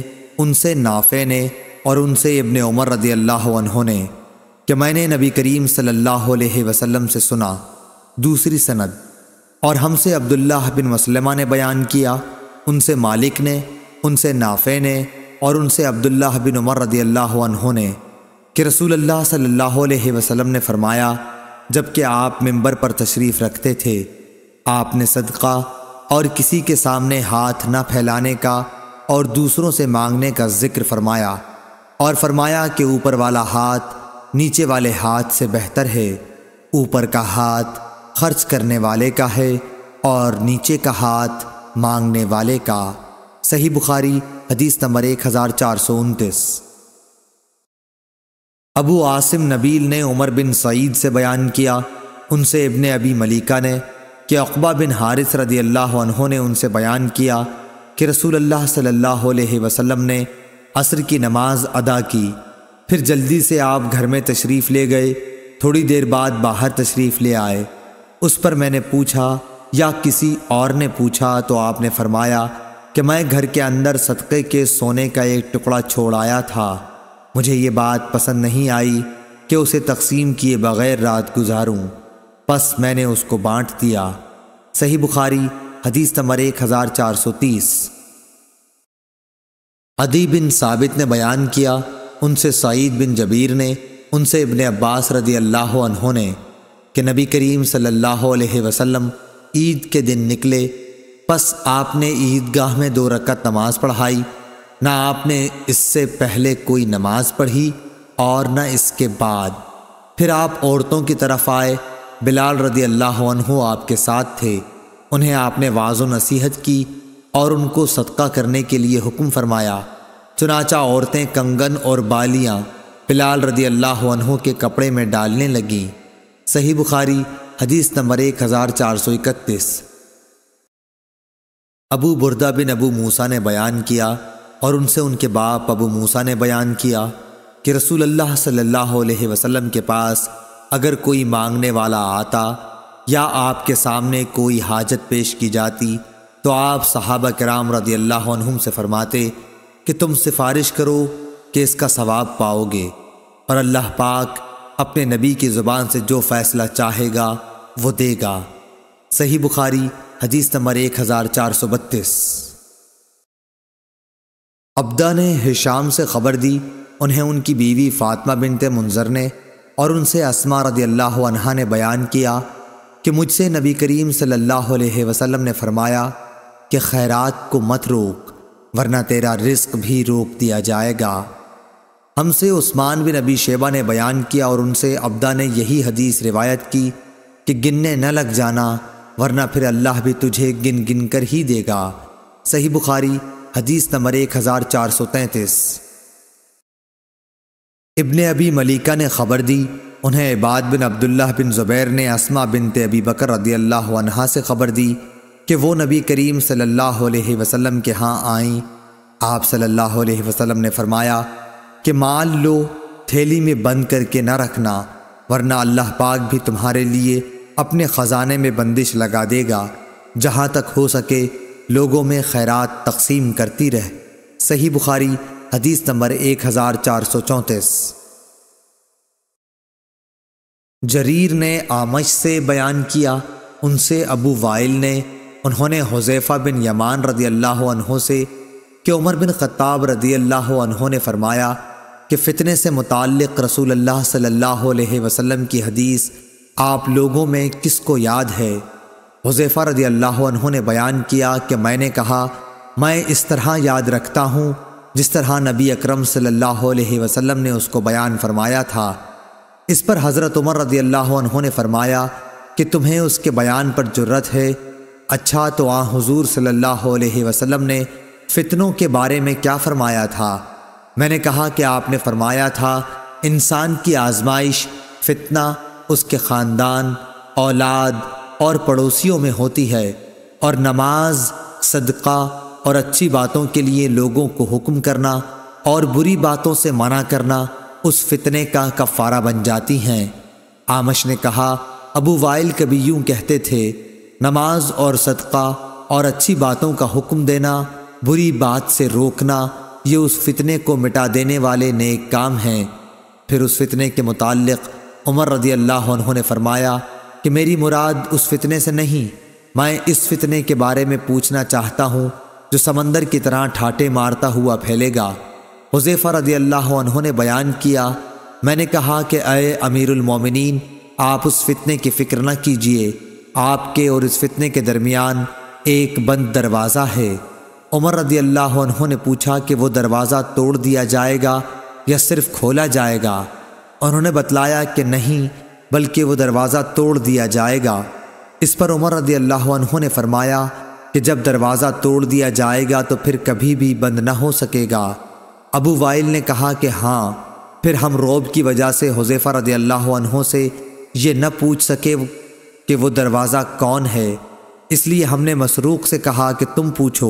उनसे नाफे ने और उनसे इबन उमर रदी अल्लाह ने कि मैंने नबी करीम सल्लल्लाहु अलैहि वसल्लम से सुना दूसरी सनद और हमसे अब्दुल्लाह बिन मसलमा ने बयान किया उनसे मालिक ने उनसे नाफे ने और उनसे अब्दुल्लाह बिन उमर रदी अल्लाह ने कि रसूल अल्लाह सल्लल्लाहु अलैहि वसल्लम ने फरमाया जबकि आप मिंबर पर तशरीफ़ रखते थे आपने सदका और किसी के सामने हाथ न फैलाने का और दूसरों से मांगने का जिक्र फरमाया और फरमाया कि ऊपर वाला हाथ नीचे वाले हाथ से बेहतर है ऊपर का हाथ खर्च करने वाले का है और नीचे का हाथ मांगने वाले का सही बुखारी हदीस नंबर एक हज़ार चार सौ उनतीस अबू आसिम नबील ने उमर बिन सईद से बयान किया उनसे इबन अबी मलिका ने कि अकबा बिन हारिस रदी अल्लाह ने उनसे बयान किया कि रसूल अल्लाह सल्लल्लाहु अलैहि वसल्लम ने असर की नमाज अदा की फिर जल्दी से आप घर में तशरीफ़ ले गए थोड़ी देर बाद बाहर तशरीफ़ ले आए उस पर मैंने पूछा या किसी और ने पूछा तो आपने फरमाया कि मैं घर के अंदर सदक़े के सोने का एक टुकड़ा छोड़ आया था मुझे ये बात पसंद नहीं आई कि उसे तकसीम किए बग़ैर रात गुजारूँ बस मैंने उसको बांट दिया सही बुखारी हदीस नंबर एक हज़ार चार सौ तीस अदी बिन साबित ने बयान किया उनसे सईद बिन जबीर ने उनसे इबन अब्बास रदी अल्लाह उन्होंने कि नबी करीम सल्लल्लाहु अलैहि वसल्लम ईद के दिन निकले बस आपने ईदगाह में दो रकत नमाज पढ़ाई ना आपने इससे पहले कोई नमाज पढ़ी और न इसके बाद फिर आप औरतों की तरफ आए बिलाल रदी अल्लाह आपके साथ थे उन्हें आपने वाज नसीहत की और उनको सदका करने के लिए हुक्म फरमाया चुनाचा औरतें कंगन और बालियाँ बिलाल रदी अल्लाह के कपड़े में डालने लगीं सही बुखारी हदीस नंबर एक हज़ार चार सौ इकतीस अबू बुरदा बिन अबू मूसा ने बयान किया और उनसे उनके बाप अबू मूसा ने बयान किया कि रसूल अल्लाह सल्लल्लाहु अलैहि वसल्लम के पास अगर कोई मांगने वाला आता या आपके सामने कोई हाजत पेश की जाती तो आप सहाबा कराम रदी अल्लाह से फरमाते कि तुम सिफारिश करो कि इसका सवाब पाओगे और अल्लाह पाक अपने नबी की ज़ुबान से जो फ़ैसला चाहेगा वो देगा सही बुखारी हदीस नंबर एक हज़ार चार सौ बत्तीस अब्दा ने हिशाम से खबर दी उन्हें उनकी बीवी फातमा बिनते मुंजर ने और उनसे असमा रदी अल्लाह अनहा ने बयान किया कि मुझसे नबी करीम सल्लल्लाहु अलैहि वसल्लम ने फरमाया कि खैरात को मत रोक वरना तेरा रिस्क भी रोक दिया जाएगा हमसे उस्मान बिन अबी शेबा ने बयान किया और उनसे अब्दा ने यही हदीस रिवायत की कि गिनने न लग जाना वरना फिर अल्लाह भी तुझे गिन गिन कर ही देगा सही बुखारी हदीस नंबर एक हज़ार चार सौ तैंतीस इबन अबी मलिका ने खबर दी उन्हें इबाद बिन अब्दुल्ला बिन ज़ुबैर ने असमा बिनत अबी बकर रदी अल्लाह से खबर दी कि वो नबी करीम सल्लल्लाहु अलैहि वसल्लम के यहाँ आईं आप सल्लल्लाहु अलैहि वसल्लम ने फरमाया कि माल लो थैली में बंद करके न रखना वरना अल्लाह पाक भी तुम्हारे लिए अपने ख़जाने में बंदिश लगा देगा जहाँ तक हो सके लोगों में खैरात तकसीम करती रह सही बुखारी हदीस नंबर एक हज़ार चार सौ चौंतीस जरीर ने आमश से बयान किया उनसे अबू वाइल ने उन्होंने हुजैफ़ा बिन यमान रदी अल्लाह से कि उमर बिन ख़त्ताब रदी अल्लाह ने फरमाया कि फ़ितने से मुतक़ रसूल अल्लाह सल्लल्लाहु अलैहि वसल्लम की हदीस आप लोगों में किसको याद है हुजैफ़ा रदी अल्लाह ने बयान किया कि मैंने कहा मैं इस तरह याद रखता हूँ जिस तरह नबी अकरम सल्लल्लाहु अलैहि वसल्लम ने उसको बयान फरमाया था इस पर हज़रत उमर रदी अल्लाह ने फरमाया कि तुम्हें उसके बयान पर जुर्रत है अच्छा तो आ हजूर सल्लल्लाहु अलैहि वसल्लम ने फ़ितनों के बारे में क्या फ़रमाया था मैंने कहा कि आपने फरमाया था इंसान की आजमाइश फितना उसके ख़ानदान औलाद और पड़ोसियों में होती है और नमाज सदका और अच्छी बातों के लिए लोगों को हुक्म करना और बुरी बातों से मना करना उस फितने का कफ़ारा बन जाती हैं आमश ने कहा अबू वाइल कभी यूँ कहते थे नमाज और सदका और अच्छी बातों का हुक्म देना बुरी बात से रोकना ये उस फितने को मिटा देने वाले नेक काम हैं फिर उस फितने के मुतालिक उमर रदी अल्लाह उन्होंने फरमाया कि मेरी मुराद उस फितने से नहीं मैं इस फितने के बारे में पूछना चाहता हूँ जो समंदर की तरह ठाटे मारता हुआ फैलेगा हुज़ैफ़ा रदी अल्लाह ने बयान किया मैंने कहा कि अय अमीरमिन आप उस फितने की फ़िक्र न कीजिए आपके और इस फितने के दरमियान एक बंद दरवाज़ा है उमर रदी अल्लाह ने पूछा कि वो दरवाज़ा तोड़ दिया जाएगा या सिर्फ खोला जाएगा उन्होंने बतलाया कि नहीं बल्कि वो दरवाज़ा तोड़ दिया जाएगा इस पर उमर रदी अल्लाह ने फरमाया कि जब दरवाज़ा तोड़ दिया जाएगा तो फिर कभी भी बंद न हो सकेगा अबू वाइल ने कहा कि हाँ फिर हम रोब की वजह से हुजेफ़ा रदी अल्लाह से ये न पूछ सके कि वो दरवाज़ा कौन है इसलिए हमने मसरूक़ से कहा कि तुम पूछो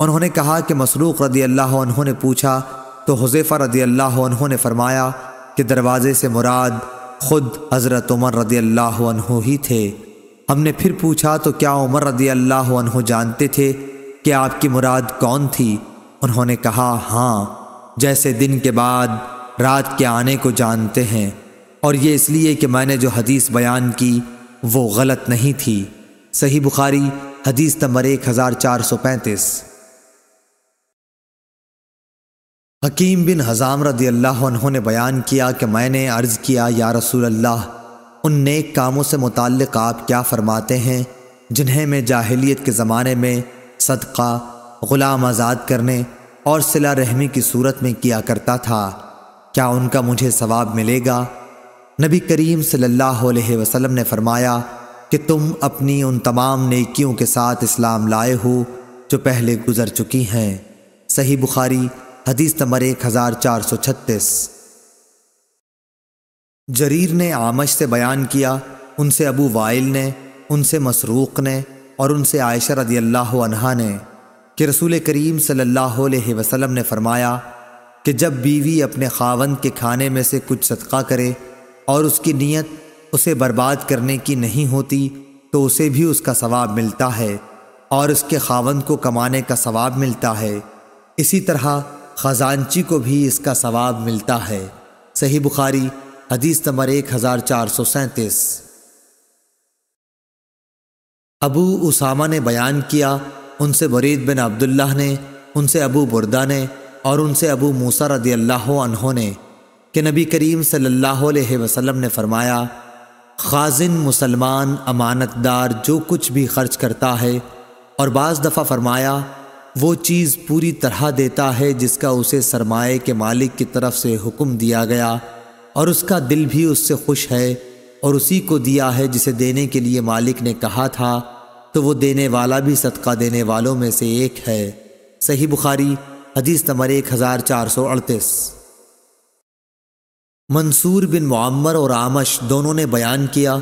उन्होंने कहा कि मसरूक़ रदी अल्लाह ने पूछा तो हुजेफ़ा रदी अल्लाह ने फरमाया कि दरवाज़े से मुराद ख़ुद हज़रत उमर रदी अल्लाह ही थे हमने फिर पूछा तो क्या उमर रदी अल्लाह अनहु जानते थे कि आपकी मुराद कौन थी उन्होंने कहा हाँ जैसे दिन के बाद रात के आने को जानते हैं और ये इसलिए कि मैंने जो हदीस बयान की वो गलत नहीं थी सही बुखारी हदीस नंबर एक हज़ार चार सौ पैंतीस हकीम बिन हज़ाम रदी अल्लाह उन्होंने बयान किया कि मैंने अर्ज़ किया या रसूल अल्लाह उन नेक कामों से मुतक़ आप क्या फ़रमाते हैं जिन्हें मैं जाहलीत के ज़माने में सदका ग़ुलाम आज़ाद करने और सिला रहमी की सूरत में किया करता था क्या उनका मुझे सवाब मिलेगा नबी करीम सल्लल्लाहु अलैहि वसल्लम ने फ़रमाया कि तुम अपनी उन तमाम नेकियों के साथ इस्लाम लाए हो जो पहले गुज़र चुकी हैं सही बुखारी हदीस नंबर एक हज़ार चार सौ छत्तीस जरीर ने आमश से बयान किया उनसे अबू वाइल ने उनसे मसरूक़ ने और उनसे आयशा रदी अल्लाह ने कि रसूल करीम सल्लल्लाहु अलैहि वसल्लम ने फरमाया कि जब बीवी अपने खावंद के खाने में से कुछ सदका करे और उसकी नीयत उसे बर्बाद करने की नहीं होती तो उसे भी उसका सवाब मिलता है और उसके खावंद को कमाने का सवाब मिलता है इसी तरह खजानची को भी इसका सवाब मिलता है सही बुखारी हदीस नंबर एक हज़ार चार सौ सैंतीस अबू उसामा ने बयान किया उनसे बरीद बिन अब्दुल्लाह ने उनसे अबू बुरदा ने और उनसे अबू मूसा रदी अल्लाह ने कि नबी करीम सल्लल्लाहु अलैहि वसल्लम ने फरमाया खाजिन मुसलमान दार जो कुछ भी खर्च करता है और बाज़ दफ़ा फरमाया वो चीज़ पूरी तरह देता है जिसका उसे सरमाए के मालिक की तरफ से हुक्म दिया गया और उसका दिल भी उससे खुश है और उसी को दिया है जिसे देने के लिए मालिक ने कहा था तो वो देने वाला भी सदका देने वालों में से एक है सही बुखारी हदीस नंबर एक हज़ार चार सौ अड़तीस मंसूर बिन मामर और आमश दोनों ने बयान किया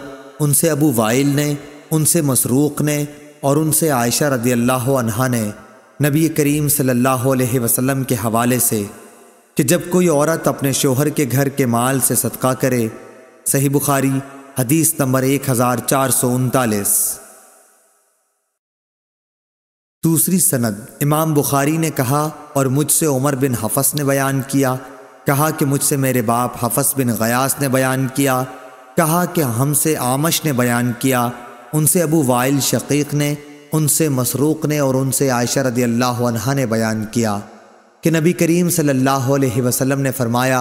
उनसे अबू वाइल ने उनसे मसरूक़ ने और उनसे आयशा रदी अल्लाह ने नबी करीम सल्लल्लाहु अलैहि वसल्लम के हवाले से कि जब कोई औरत अपने शोहर के घर के माल से सदका करे सही बुखारी हदीस नंबर एक हजार चार सौ उनतालीस दूसरी सनद इमाम बुखारी ने कहा और मुझसे उमर बिन हफस ने बयान किया कहा कि मुझसे मेरे बाप हफस बिन गयास ने बयान किया कहा कि हमसे आमश ने बयान किया उनसे अबू वाइल शकीक ने उनसे मसरूक ने और उनसे आयशा रदी अल्लाह ने बयान किया कि नबी करीम सल्लल्लाहु अलैहि वसल्लम ने फरमाया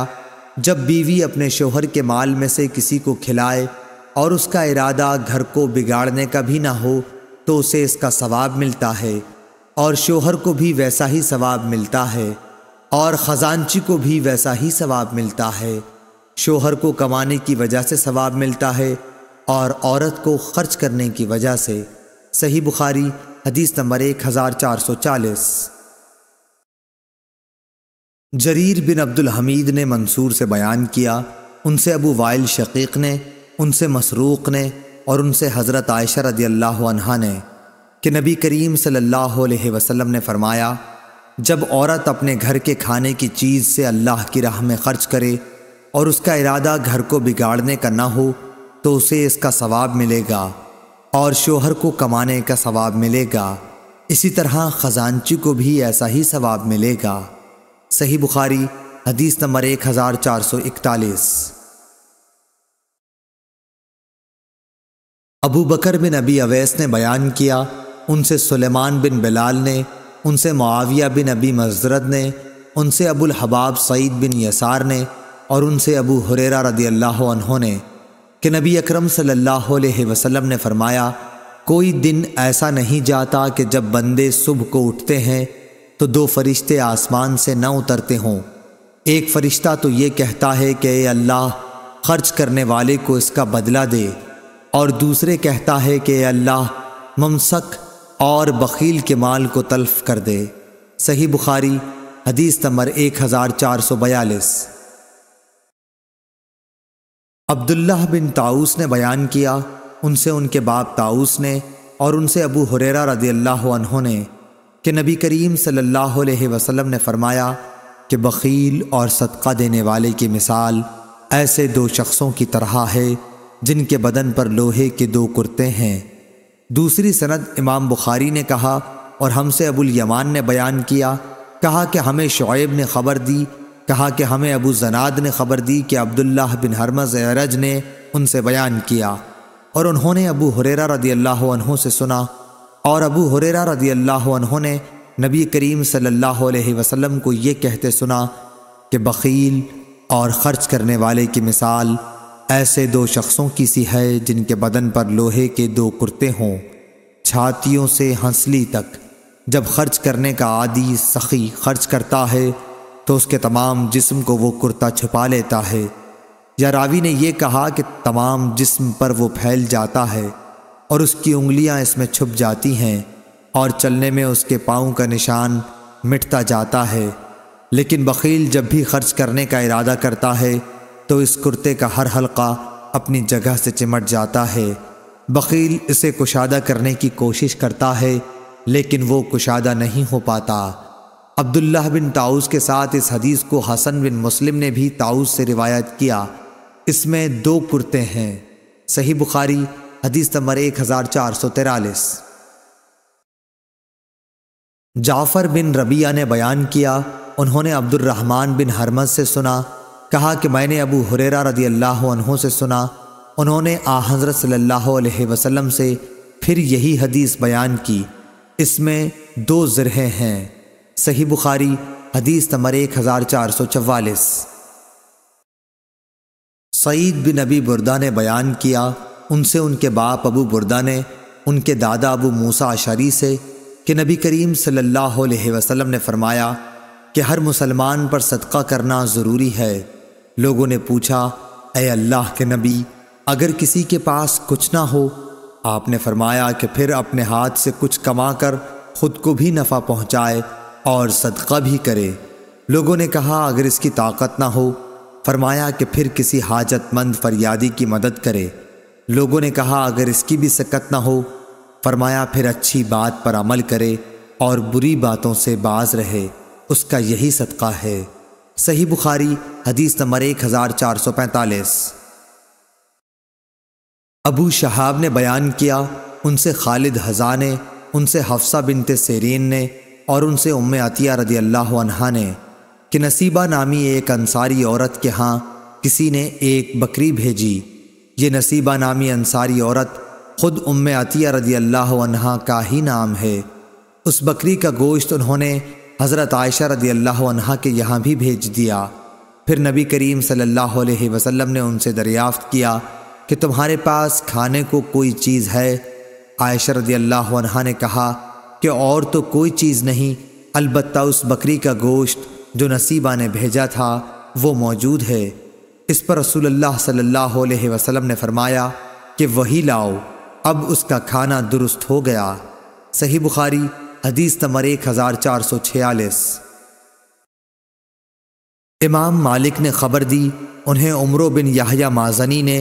जब बीवी अपने शोहर के माल में से किसी को खिलाए और उसका इरादा घर को बिगाड़ने का भी ना हो तो उसे इसका सवाब मिलता है और शोहर को भी वैसा ही सवाब मिलता है और ख़जानची को भी वैसा ही सवाब मिलता है शोहर को कमाने की वजह से सवाब मिलता है और औरत को खर्च करने की वजह से सही बुखारी हदीस नंबर एक हज़ार चार सौ चालीस जरीर बिन अब्दुल हमीद ने मंसूर से बयान किया उनसे अबू वाइल शकीक ने उनसे मसरूक़ ने और उनसे हज़रत आयशा रदी अल्लाह ने कि नबी करीम सल्लल्लाहु अलैहि वसल्लम ने फ़रमाया जब औरत अपने घर के खाने की चीज़ से अल्लाह की राह में ख़र्च करे और उसका इरादा घर को बिगाड़ने का ना हो तो उसे इसका सवाब मिलेगा और शोहर को कमाने का सवाब मिलेगा इसी तरह ख़जानची को भी ऐसा ही सवाब मिलेगा सही बुखारी हदीस नंबर एक हज़ार चार सौ इकतालीस अबू बकर बिन अबी अवैस ने बयान किया उनसे सुलेमान बिन बिलाल ने उनसे मुआविया बिन अबी मजरत ने उनसे अबुल हबाब सईद बिन यसार ने और उनसे अबू हुरेरा रदी अल्लाह ने कि नबी अकरम सल्लल्लाहु अलैहि वसल्लम ने फरमाया कोई दिन ऐसा नहीं जाता कि जब बंदे सुबह को उठते हैं तो दो फरिश्ते आसमान से न उतरते हों एक फरिश्ता तो ये कहता है कि अल्लाह खर्च करने वाले को इसका बदला दे और दूसरे कहता है कि अल्लाह ममसक और बकील के माल को तल्फ कर दे सही बुखारी हदीस नंबर एक हज़ार चार सौ बयालीस अब्दुल्ला बिन ताऊस ने बयान किया उनसे उनके बाप ताऊस ने और उनसे अबू हुरेरा रदी अल्लाह ने कि नबी करीम सल्लल्लाहु अलैहि वसल्लम ने फरमाया कि बखील और सदका देने वाले की मिसाल ऐसे दो शख्सों की तरह है जिनके बदन पर लोहे के दो कुर्ते हैं दूसरी सनद इमाम बुखारी ने कहा और हमसे अबुल यमान ने बयान किया कहा कि हमें शुएब ने खबर दी कहा कि हमें अबू जनाद ने खबर दी कि अब्दुल्लाह बिन हरमज अरज ने उनसे बयान किया और उन्होंने अबू हुरेरा रदी अल्लाह से सुना और अबू हुरेरा रदी अल्लाह ने नबी करीम सल्लल्लाहु अलैहि वसल्लम को ये कहते सुना कि बकील और ख़र्च करने वाले की मिसाल ऐसे दो शख्सों की सी है जिनके बदन पर लोहे के दो कुर्ते हों छातियों से हंसली तक जब खर्च करने का आदि सखी खर्च करता है तो उसके तमाम जिस्म को वो कुर्ता छुपा लेता है या रावी ने यह कहा कि तमाम जिस्म पर वो फैल जाता है और उसकी उंगलियां इसमें छुप जाती हैं और चलने में उसके पाँव का निशान मिटता जाता है लेकिन बकील जब भी खर्च करने का इरादा करता है तो इस कुर्ते का हर हलका अपनी जगह से चिमट जाता है बकील इसे कुशादा करने की कोशिश करता है लेकिन वो कुशादा नहीं हो पाता अब्दुल्लाह बिन ताउस के साथ इस हदीस को हसन बिन मुस्लिम ने भी ताऊस से रिवायत किया इसमें दो कुर्ते हैं सही बुखारी हदीस नंबर एक हज़ार चार सौ तिरालीस जाफ़र बिन रबिया ने बयान किया उन्होंने अब्दुलरहमान बिन हरमद से सुना कहा कि मैंने अबू हुरेरा रदी अल्लाह से सुना उन्होंने आ हज़रत सल्लल्लाहु अलैहि वसल्लम से फिर यही हदीस बयान की इसमें दो ज़रहे हैं सही बुखारी हदीस नंबर एक हज़ार चार सौ चवालीस सईद बिन अबी बुरदा ने बयान किया उनसे उनके बाप अबू बुरदा ने उनके दादा अबू मूसा अशारी से कि नबी करीम सल्लल्लाहु अलैहि वसल्लम ने फरमाया कि हर मुसलमान पर सदका करना ज़रूरी है लोगों ने पूछा ए अल्लाह के नबी अगर किसी के पास कुछ ना हो आपने फरमाया कि फिर अपने हाथ से कुछ कमा कर ख़ुद को भी नफ़ा पहुँचाए और सदका भी करे लोगों ने कहा अगर इसकी ताकत ना हो फरमाया कि फिर किसी हाजतमंद फरियादी की मदद करे लोगों ने कहा अगर इसकी भी सकत ना हो फरमाया फिर अच्छी बात पर अमल करे और बुरी बातों से बाज रहे उसका यही सदका है सही बुखारी हदीस नंबर एक हज़ार चार सौ पैंतालीस अबू शहाब ने बयान किया उनसे खालिद हज़ा ने उनसे हफ्सा बिनते सेरीन ने और उनसे उम्म अतिया रदी अल्लाह अनहा ने कि नसीबा नामी एक अंसारी औरत के यहाँ किसी ने एक बकरी भेजी ये नसीबा नामी अंसारी औरत खुद उम्म अतिया रदी अल्लाह अनहा का ही नाम है उस बकरी का गोश्त उन्होंने हज़रत आयशा रदी अल्लाह अनहा के यहाँ भी भेज दिया फिर नबी करीम सल्लल्लाहु अलैहि वसल्लम ने उनसे दरियाफ़्त किया कि तुम्हारे पास खाने को कोई चीज़ है आयशा रदी अल्लाह अनहा ने कहा कि और तो कोई चीज़ नहीं अलबत्ता उस बकरी का गोश्त जो नसीबा ने भेजा था वो मौजूद है इस पर रसूलुल्लाह सल्लल्लाहु अलैहि वसल्लम ने फरमाया कि वही लाओ अब उसका खाना दुरुस्त हो गया सही बुखारी हदीस नंबर एक हज़ार चार सौ छियालीस इमाम मालिक ने खबर दी उन्हें उम्र बिन याहिया माजनी ने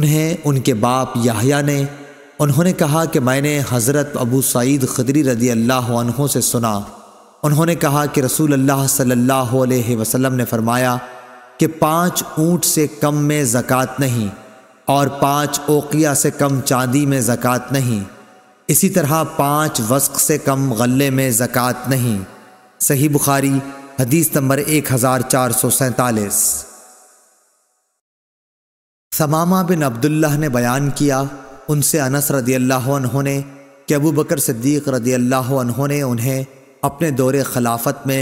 उन्हें उनके बाप याहिया ने उन्होंने कहा कि मैंने हज़रत अबू सईद खदरी रदी अल्लाह से सुना उन्होंने कहा कि रसूल अल्लाह सल्लल्लाहु अलैहि वसल्लम ने फरमाया कि पांच ऊंट से कम में जक़ात नहीं और पांच ओकिया से कम चांदी में जक़ात नहीं इसी तरह पांच वस्क से कम गले में जक़ात नहीं सही बुखारी हदीस नंबर एक हज़ार चार सौ सैतालीस समामा बिन अब्दुल्ला ने बयान किया उनसे अनस रदी अल्लाह ने कि अबू बकर सिद्दीक़ रदी अल्लाह ने उन्हें अपने दौरे खिलाफत में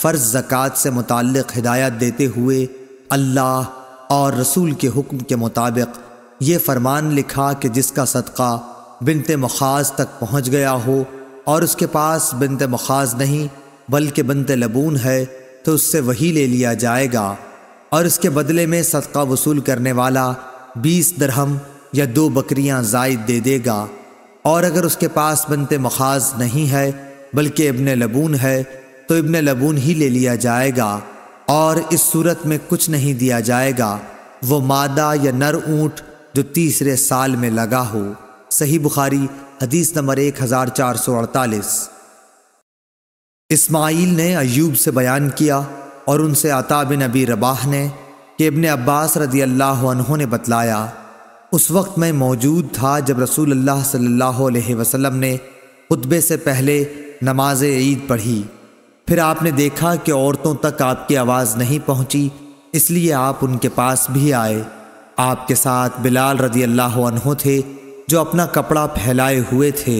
फ़र्ज़ ज़क़़त से मुतल हिदायत देते हुए अल्लाह और रसूल के हुक्म के मुताबिक ये फरमान लिखा कि जिसका सदका बिनत मखाज तक पहुँच गया हो और उसके पास बिनत मखाज नहीं बल्कि बनते लबून है तो उससे वही ले लिया जाएगा और इसके बदले में सदका वसूल करने वाला बीस दरहम या दो बकरियां जायद दे देगा और अगर उसके पास बनते मखाज नहीं है बल्कि इबन लबून है तो इबन लबून ही ले लिया जाएगा और इस सूरत में कुछ नहीं दिया जाएगा वो मादा या नर ऊँट जो तीसरे साल में लगा हो सही बुखारी हदीस नंबर एक हज़ार चार सौ अड़तालीस इस्माइल ने अयूब से बयान किया और उनसे आता बिन अबी रबाह ने कि इबन अब्बास रदी अल्लाह ने बतलाया उस वक्त मैं मौजूद था जब रसूल अल्लाह सल्लल्लाहु अलैहि वसल्लम ने खुतबे से पहले नमाज ईद पढ़ी फिर आपने देखा कि औरतों तक आपकी आवाज़ नहीं पहुंची इसलिए आप उनके पास भी आए आपके साथ बिलाल रजी अल्लाह थे जो अपना कपड़ा फैलाए हुए थे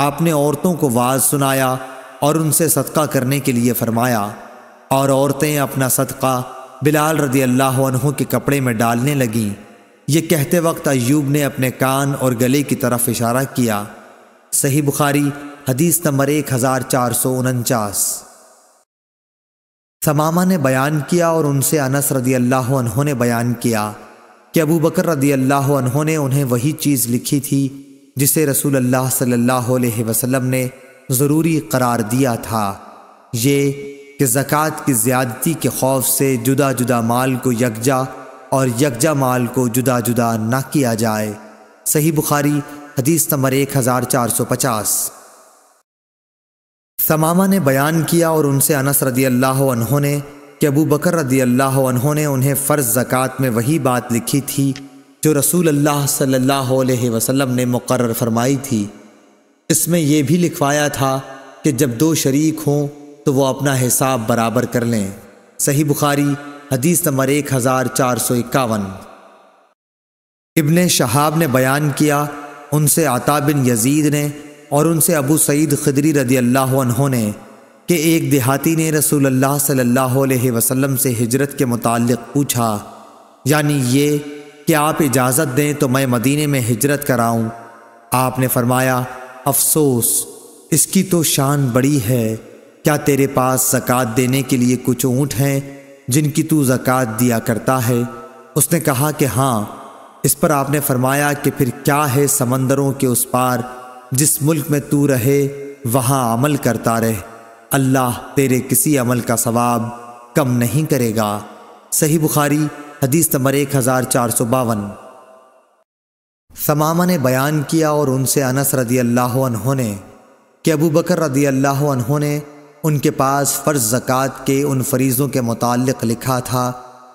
आपने औरतों को वाज सुनाया और उनसे सदका करने के लिए फरमाया और औरतें अपना सदका बिलाल रदी अल्लाह के कपड़े में डालने लगीं ये कहते वक्त अयूब ने अपने कान और गले की तरफ इशारा किया सही बुखारी हदीस नंबर एक हज़ार चार सौ उनचास समामा ने बयान किया और उनसे अनस रदी अल्लाह ने बयान किया कि अबू बकर रदी अल्लाह ने उन्हें वही चीज़ लिखी थी जिसे रसूल अल्लाह सल्लल्लाहु अलैहि वसल्लम ने ज़रूरी करार दिया था ये कि ज़क़़त की ज़्यादती के खौफ से जुदा जुदा माल को यकजा और यकजा माल को जुदा जुदा ना किया जाए सही बुखारी हदीस नंबर एक हज़ार चार सौ पचास समामा ने बयान किया और उनसे अनस रदी अल्लाह ने कि अबू बकर रदी अल्लाह ने उन्हें फ़र्ज़ ज़क़़त में वही बात लिखी थी जो रसूल अल्लाह सल्लल्लाहु अलैहि वसल्लम ने मुकर्र फरमाई थी इसमें यह भी लिखवाया था कि जब दो शरीक हों तो वह अपना हिसाब बराबर कर लें सही बुखारी हदीस नंबर एक हज़ार चार सौ इक्यावन इबन शहाब ने बयान किया उनसे आता बिन यजीद ने और उनसे अबू सईद खदरी रदी अल्लाह ने कि एक देहाती ने रसूल अल्लाह सल्लल्लाहु अलैहि वसल्लम से हिजरत के मुतालिक पूछा यानी ये कि आप इजाज़त दें तो मैं मदीने में हिजरत कराऊं आपने फरमाया अफसोस इसकी तो शान बड़ी है क्या तेरे पास जक़ात देने के लिए कुछ ऊँट हैं जिनकी तू जक़ात दिया करता है उसने कहा कि हाँ इस पर आपने फरमाया कि फिर क्या है समंदरों के उस पार जिस मुल्क में तू रहे वहाँ अमल करता रह अल्लाह तेरे किसी अमल का सवाब कम नहीं करेगा सही बुखारी हदीस नंबर एक हज़ार चार सौ बावन समामा ने बयान किया और उनसे अनस रदी अल्लाह ने कि अबू बकर रदी अल्लाह ने उनके पास फ़र्ज़ ज़क़़त के उन फरीज़ों के मुतक़ लिखा था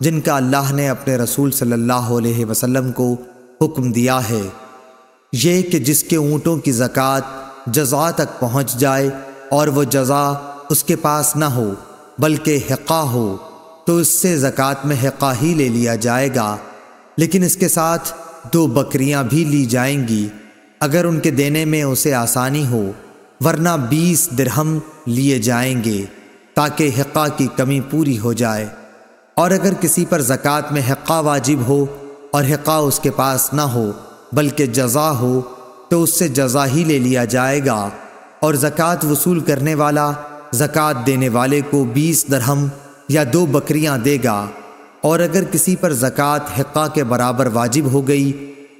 जिनका अल्लाह ने अपने रसूल सल्लल्लाहु अलैहि वसल्लम को हुक्म दिया है यह कि जिसके ऊँटों की ज़क़़त जजा तक पहुँच जाए और वह जजा उसके पास न हो बल्कि हक़ा हो तो उससे ज़क़़त में हक़ा ही ले लिया जाएगा लेकिन इसके साथ दो बकरियाँ भी ली जाएंगी अगर उनके देने में उसे आसानी हो वरना बीस दिरहम लिए जाएंगे ताकि हक़ा की कमी पूरी हो जाए और अगर किसी पर ज़क़़त में हक़ा वाजिब हो और हक़ा उसके पास ना हो बल्कि जजा हो तो उससे जजा ही ले लिया जाएगा और जक़ात वसूल करने वाला जक़ात देने वाले को बीस दरहम या दो बकरियां देगा और अगर किसी पर ज़क़़त हक़ा के बराबर वाजिब हो गई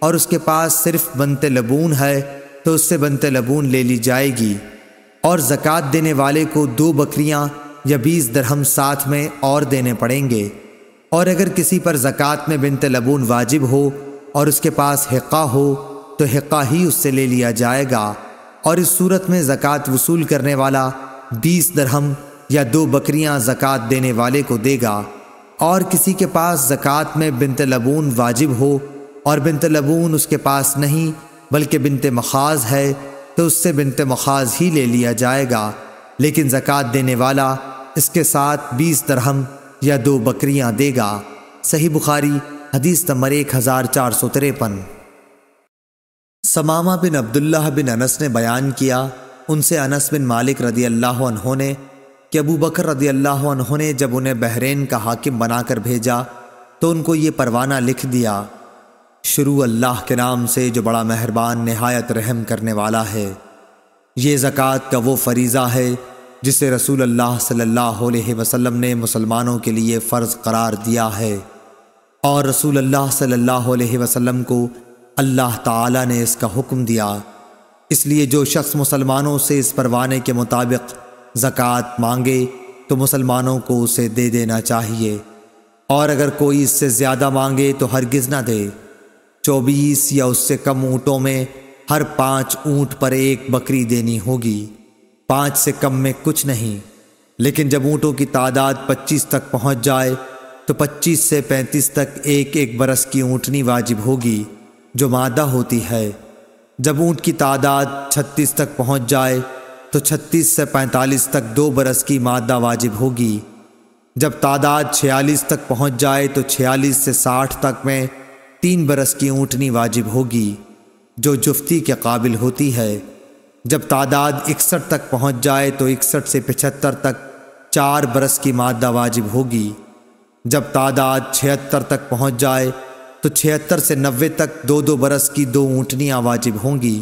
और उसके पास सिर्फ बनते लबून है तो उससे बनते लबून ले ली जाएगी और ज़क़़त देने वाले को दो बकरियां या बीस दरहम साथ में और देने पड़ेंगे और अगर किसी पर ज़क़़त में बिनते लबून वाजिब हो और उसके पास हिक्का हो तो हिक्का ही उससे ले लिया जाएगा और इस सूरत में ज़क़़त वसूल करने वाला बीस दरहम या दो बकरियां ज़क़़त देने वाले को देगा और किसी के पास ज़क़़त में बिनत लबून वाजिब हो और बिनत लबून उसके पास नहीं बल्कि बिनत मखाज है तो उससे बिनत मखाज ही ले लिया जाएगा लेकिन ज़क़़त देने वाला इसके साथ बीस दरहम या दो बकरियां देगा सही बुखारी हदीस नंबर एक हज़ार चार सौ तिरपन समामा बिन अब्दुल्लाह बिन अनस ने बयान किया उनसे अनस बिन मालिक रदी अल्लाह ने कि अबू बकर रदी अल्लाह ने जब उन्हें बहरीन का हाकिम बनाकर भेजा तो उनको ये परवाना लिख दिया शुरू अल्लाह के नाम से जो बड़ा मेहरबान नहायत रहम करने वाला है ये ज़क़़त का वो फरीज़ा है जिसे रसूल अल्लाह सल्लल्लाहु अलैहि वसल्लम ने मुसलमानों के लिए फ़र्ज़ करार दिया है और रसूल अल्लाह सल्लल्लाहु अलैहि वसल्लम को अल्लाह ताला ने इसका हुक्म दिया इसलिए जो शख्स मुसलमानों से इस परवाने के मुताबिक ज़क़़त मांगे तो मुसलमानों को उसे दे देना चाहिए और अगर कोई इससे ज़्यादा मांगे तो हरगिज़ ना दे चौबीस या उससे कम ऊँटों में हर पाँच ऊँट पर एक बकरी देनी होगी पाँच से कम में कुछ नहीं लेकिन जब ऊँटों की तादाद पच्चीस तक पहुँच जाए तो 25 से 35 तक एक एक बरस की ऊँटनी वाजिब होगी जो मादा होती है जब ऊँट की तादाद 36 तक पहुँच जाए तो 36 से 45 तक दो बरस की मादा वाजिब होगी जब तादाद 46 तक पहुँच जाए तो 46 से 60 तक में तीन बरस की ऊँटनी वाजिब होगी जो जुफ्ती के काबिल होती है जब तादाद इकसठ तक पहुँच जाए तो इकसठ से पचहत्तर तक चार बरस की मादा वाजिब होगी जब तादाद छिहत्तर तक पहुंच जाए तो छिहत्तर से नब्बे तक दो दो बरस की दो ऊँटनियाँ वाजिब होंगी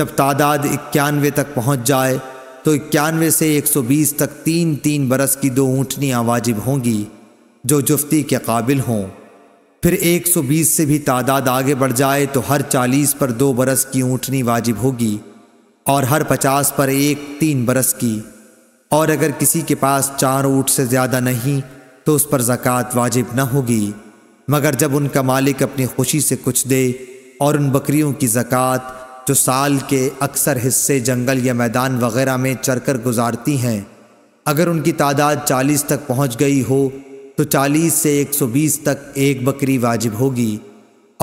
जब तादाद इक्यानवे तक पहुंच जाए तो इक्यानवे से 120 तक तीन तीन बरस की दो ऊँटनियाँ वाजिब होंगी जो जुफ्ती के काबिल हों फिर 120 से भी तादाद आगे बढ़ जाए तो हर 40 पर दो बरस की ऊँटनी वाजिब होगी और हर 50 पर एक तीन बरस की और अगर किसी के पास चार ऊँट से ज़्यादा नहीं तो उस पर जक़ात वाजिब न होगी मगर जब उनका मालिक अपनी खुशी से कुछ दे और उन बकरियों की जक़ात जो साल के अक्सर हिस्से जंगल या मैदान वगैरह में चरकर गुजारती हैं अगर उनकी तादाद 40 तक पहुंच गई हो तो 40 से 120 तक एक बकरी वाजिब होगी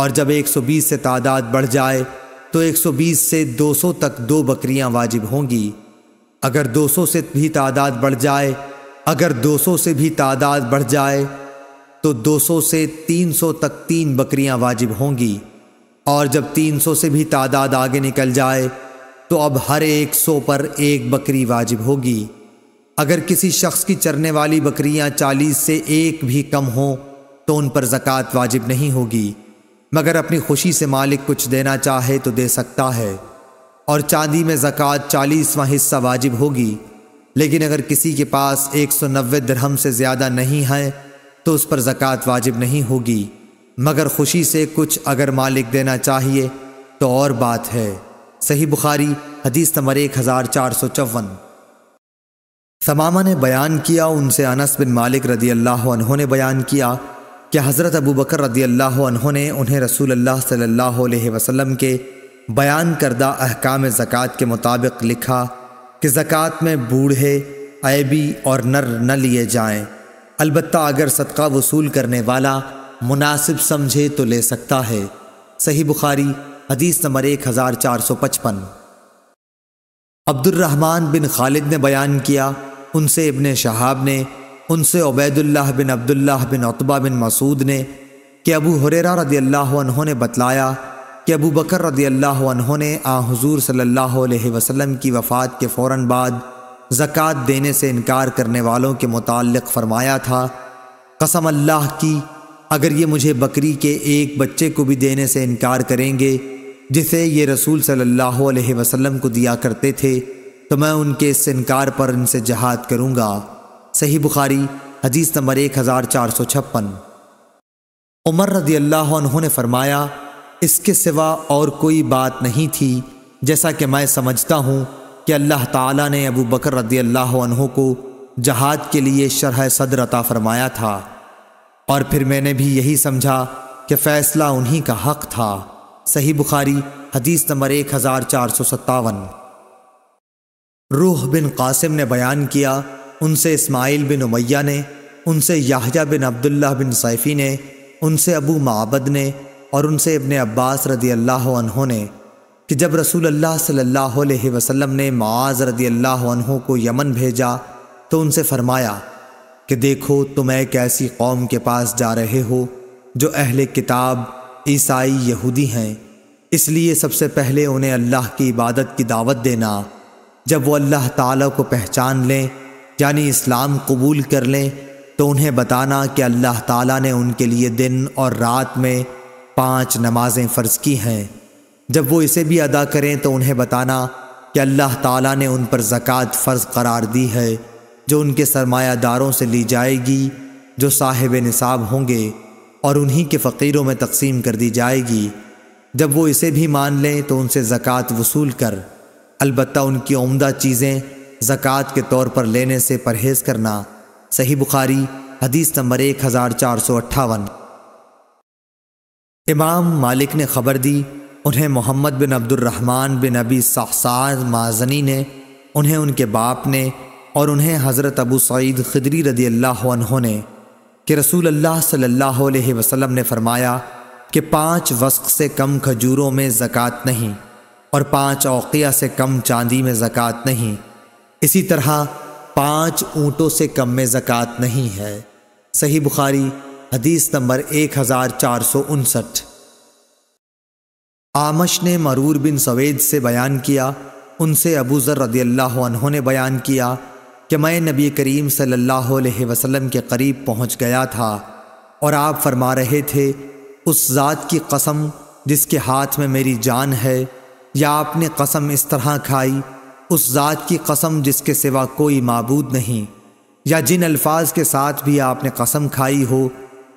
और जब 120 से तादाद बढ़ जाए तो 120 से 200 तक दो बकरियां वाजिब होंगी अगर 200 से भी तादाद बढ़ जाए अगर 200 से भी तादाद बढ़ जाए तो 200 से 300 तक तीन बकरियां वाजिब होंगी और जब 300 से भी तादाद आगे निकल जाए तो अब हर एक सौ पर एक बकरी वाजिब होगी अगर किसी शख्स की चरने वाली बकरियां 40 से एक भी कम हो तो उन पर ज़क़़त वाजिब नहीं होगी मगर अपनी खुशी से मालिक कुछ देना चाहे तो दे सकता है और चांदी में ज़क़़त चालीसवा हिस्सा वाजिब होगी लेकिन अगर किसी के पास 190 दिरहम से ज़्यादा नहीं है तो उस पर ज़क़़त वाजिब नहीं होगी मगर खुशी से कुछ अगर मालिक देना चाहिए तो और बात है सही बुखारी हदीस नंबर एक हज़ार चार सौ चौवन समामा ने बयान किया उनसे अनस बिन मालिक रदी अल्लाह ने बयान किया कि हज़रत अबू बकर रदी अल्लाह ने उन्हें रसूल अल्लाह सल्लल्लाहु अलैहि वसल्लम के बयान करदा अहकाम ज़क़़त के मुताबिक लिखा कि जक़ात में बूढ़े ऐबी और नर न लिए जाएं। अलबत् अगर सदका वसूल करने वाला मुनासिब समझे तो ले सकता है सही बुखारी हदीस नंबर एक हज़ार चार सौ पचपन अब्दुलरहमान बिन खालिद ने बयान किया उनसे इबन शहाब ने उनसे उबैदुल्लाह बिन अब्दुल्लाह बिन अतबा बिन मसूद ने कि अबू हुररा रदी अल्लाह ने बतलाया कि अबू बकर रदी अल्लाह ने आ हजूर अलैहि वसम की वफ़ात के फ़ौर बाद ज़क़़त देने से इनकार करने वालों के मुतक़ फ़रमाया था कसम अल्लाह की अगर ये मुझे बकरी के एक बच्चे को भी देने से इनकार करेंगे जिसे ये रसूल सल्लल्लाहु अलैहि वसल्लम को दिया करते थे तो मैं उनके इस इनकार पर इनसे जहाद करूँगा सही बुखारी हदीस नंबर एक हज़ार चार सौ छप्पन उमर रदी अल्लाह ने फरमाया इसके सिवा और कोई बात नहीं थी जैसा कि मैं समझता हूँ कि अल्लाह ताला ने अबू बकर रदी अल्लाह को जहाद के लिए शरह सदर अता फरमाया था और फिर मैंने भी यही समझा कि फ़ैसला उन्हीं का हक था सही बुखारी हदीस नंबर एक हज़ार चार सौ सत्तावन रूह बिन कासिम ने बयान किया उनसे इस्माइल बिन उमैया ने उनसे याहजा बिन अब्दुल्ला बिन सैफ़ी ने उनसे अबू माबद ने और उनसे इब्ने अब्बास रदी अल्लाह ने कि जब रसूल अल्लाह सल्लल्लाहु अलैहि वसल्लम ने माज रदी अल्लाह को यमन भेजा तो उनसे फरमाया कि देखो तुम तो एक ऐसी कौम के पास जा रहे हो जो अहले किताब ईसाई यहूदी हैं इसलिए सबसे पहले उन्हें अल्लाह की इबादत की दावत देना जब वो अल्लाह ताला को पहचान लें यानी इस्लाम कबूल कर लें तो उन्हें बताना कि अल्लाह ताला ने उनके लिए दिन और रात में पांच नमाजें फ़र्ज की हैं जब वो इसे भी अदा करें तो उन्हें बताना कि अल्लाह ताला ने उन पर ज़क़़त फ़र्ज करार दी है जो उनके सरमायादारों से ली जाएगी जो साहिब निसाब होंगे और उन्हीं के फ़कीरों में तकसीम कर दी जाएगी जब वो इसे भी मान लें तो उनसे ज़क़़त वसूल कर अलबत् उनकी उमदा चीज़ें ज़क़़त के तौर पर लेने से परहेज़ करना सही बुखारी हदीस नंबर एक हज़ार चार सौ अट्ठावन इमाम मालिक ने खबर दी उन्हें मोहम्मद बिन अब्दुलरहमान बिन अबी सासाज माजनी ने उन्हें उनके बाप ने और उन्हें हज़रत अबू सईद खदरी रदी अल्लाह ने कि रसूल अल्लाह सल्लल्लाहु अलैहि वसल्लम ने फरमाया कि पाँच वस्क से कम खजूरों में ज़क़़त नहीं और पाँच अवकिया से कम चांदी में ज़क़़त नहीं इसी तरह पाँच ऊँटों से कम में ज़क़़त नहीं है सही बुखारी हदीस नंबर एक हज़ार चार सौ उनसठ आमश ने मरूर बिन सवेद से बयान किया उनसे अबू ज़र रदी अल्लाह ने बयान किया कि मैं नबी करीम सल्लल्लाहु अलैहि वसल्लम के करीब पहुंच गया था और आप फरमा रहे थे उस ज़ात की कसम जिसके हाथ में मेरी जान है या आपने कसम इस तरह खाई उस ज़ात की कसम जिसके सिवा कोई मबूद नहीं या जिन अल्फाज के साथ भी आपने कसम खाई हो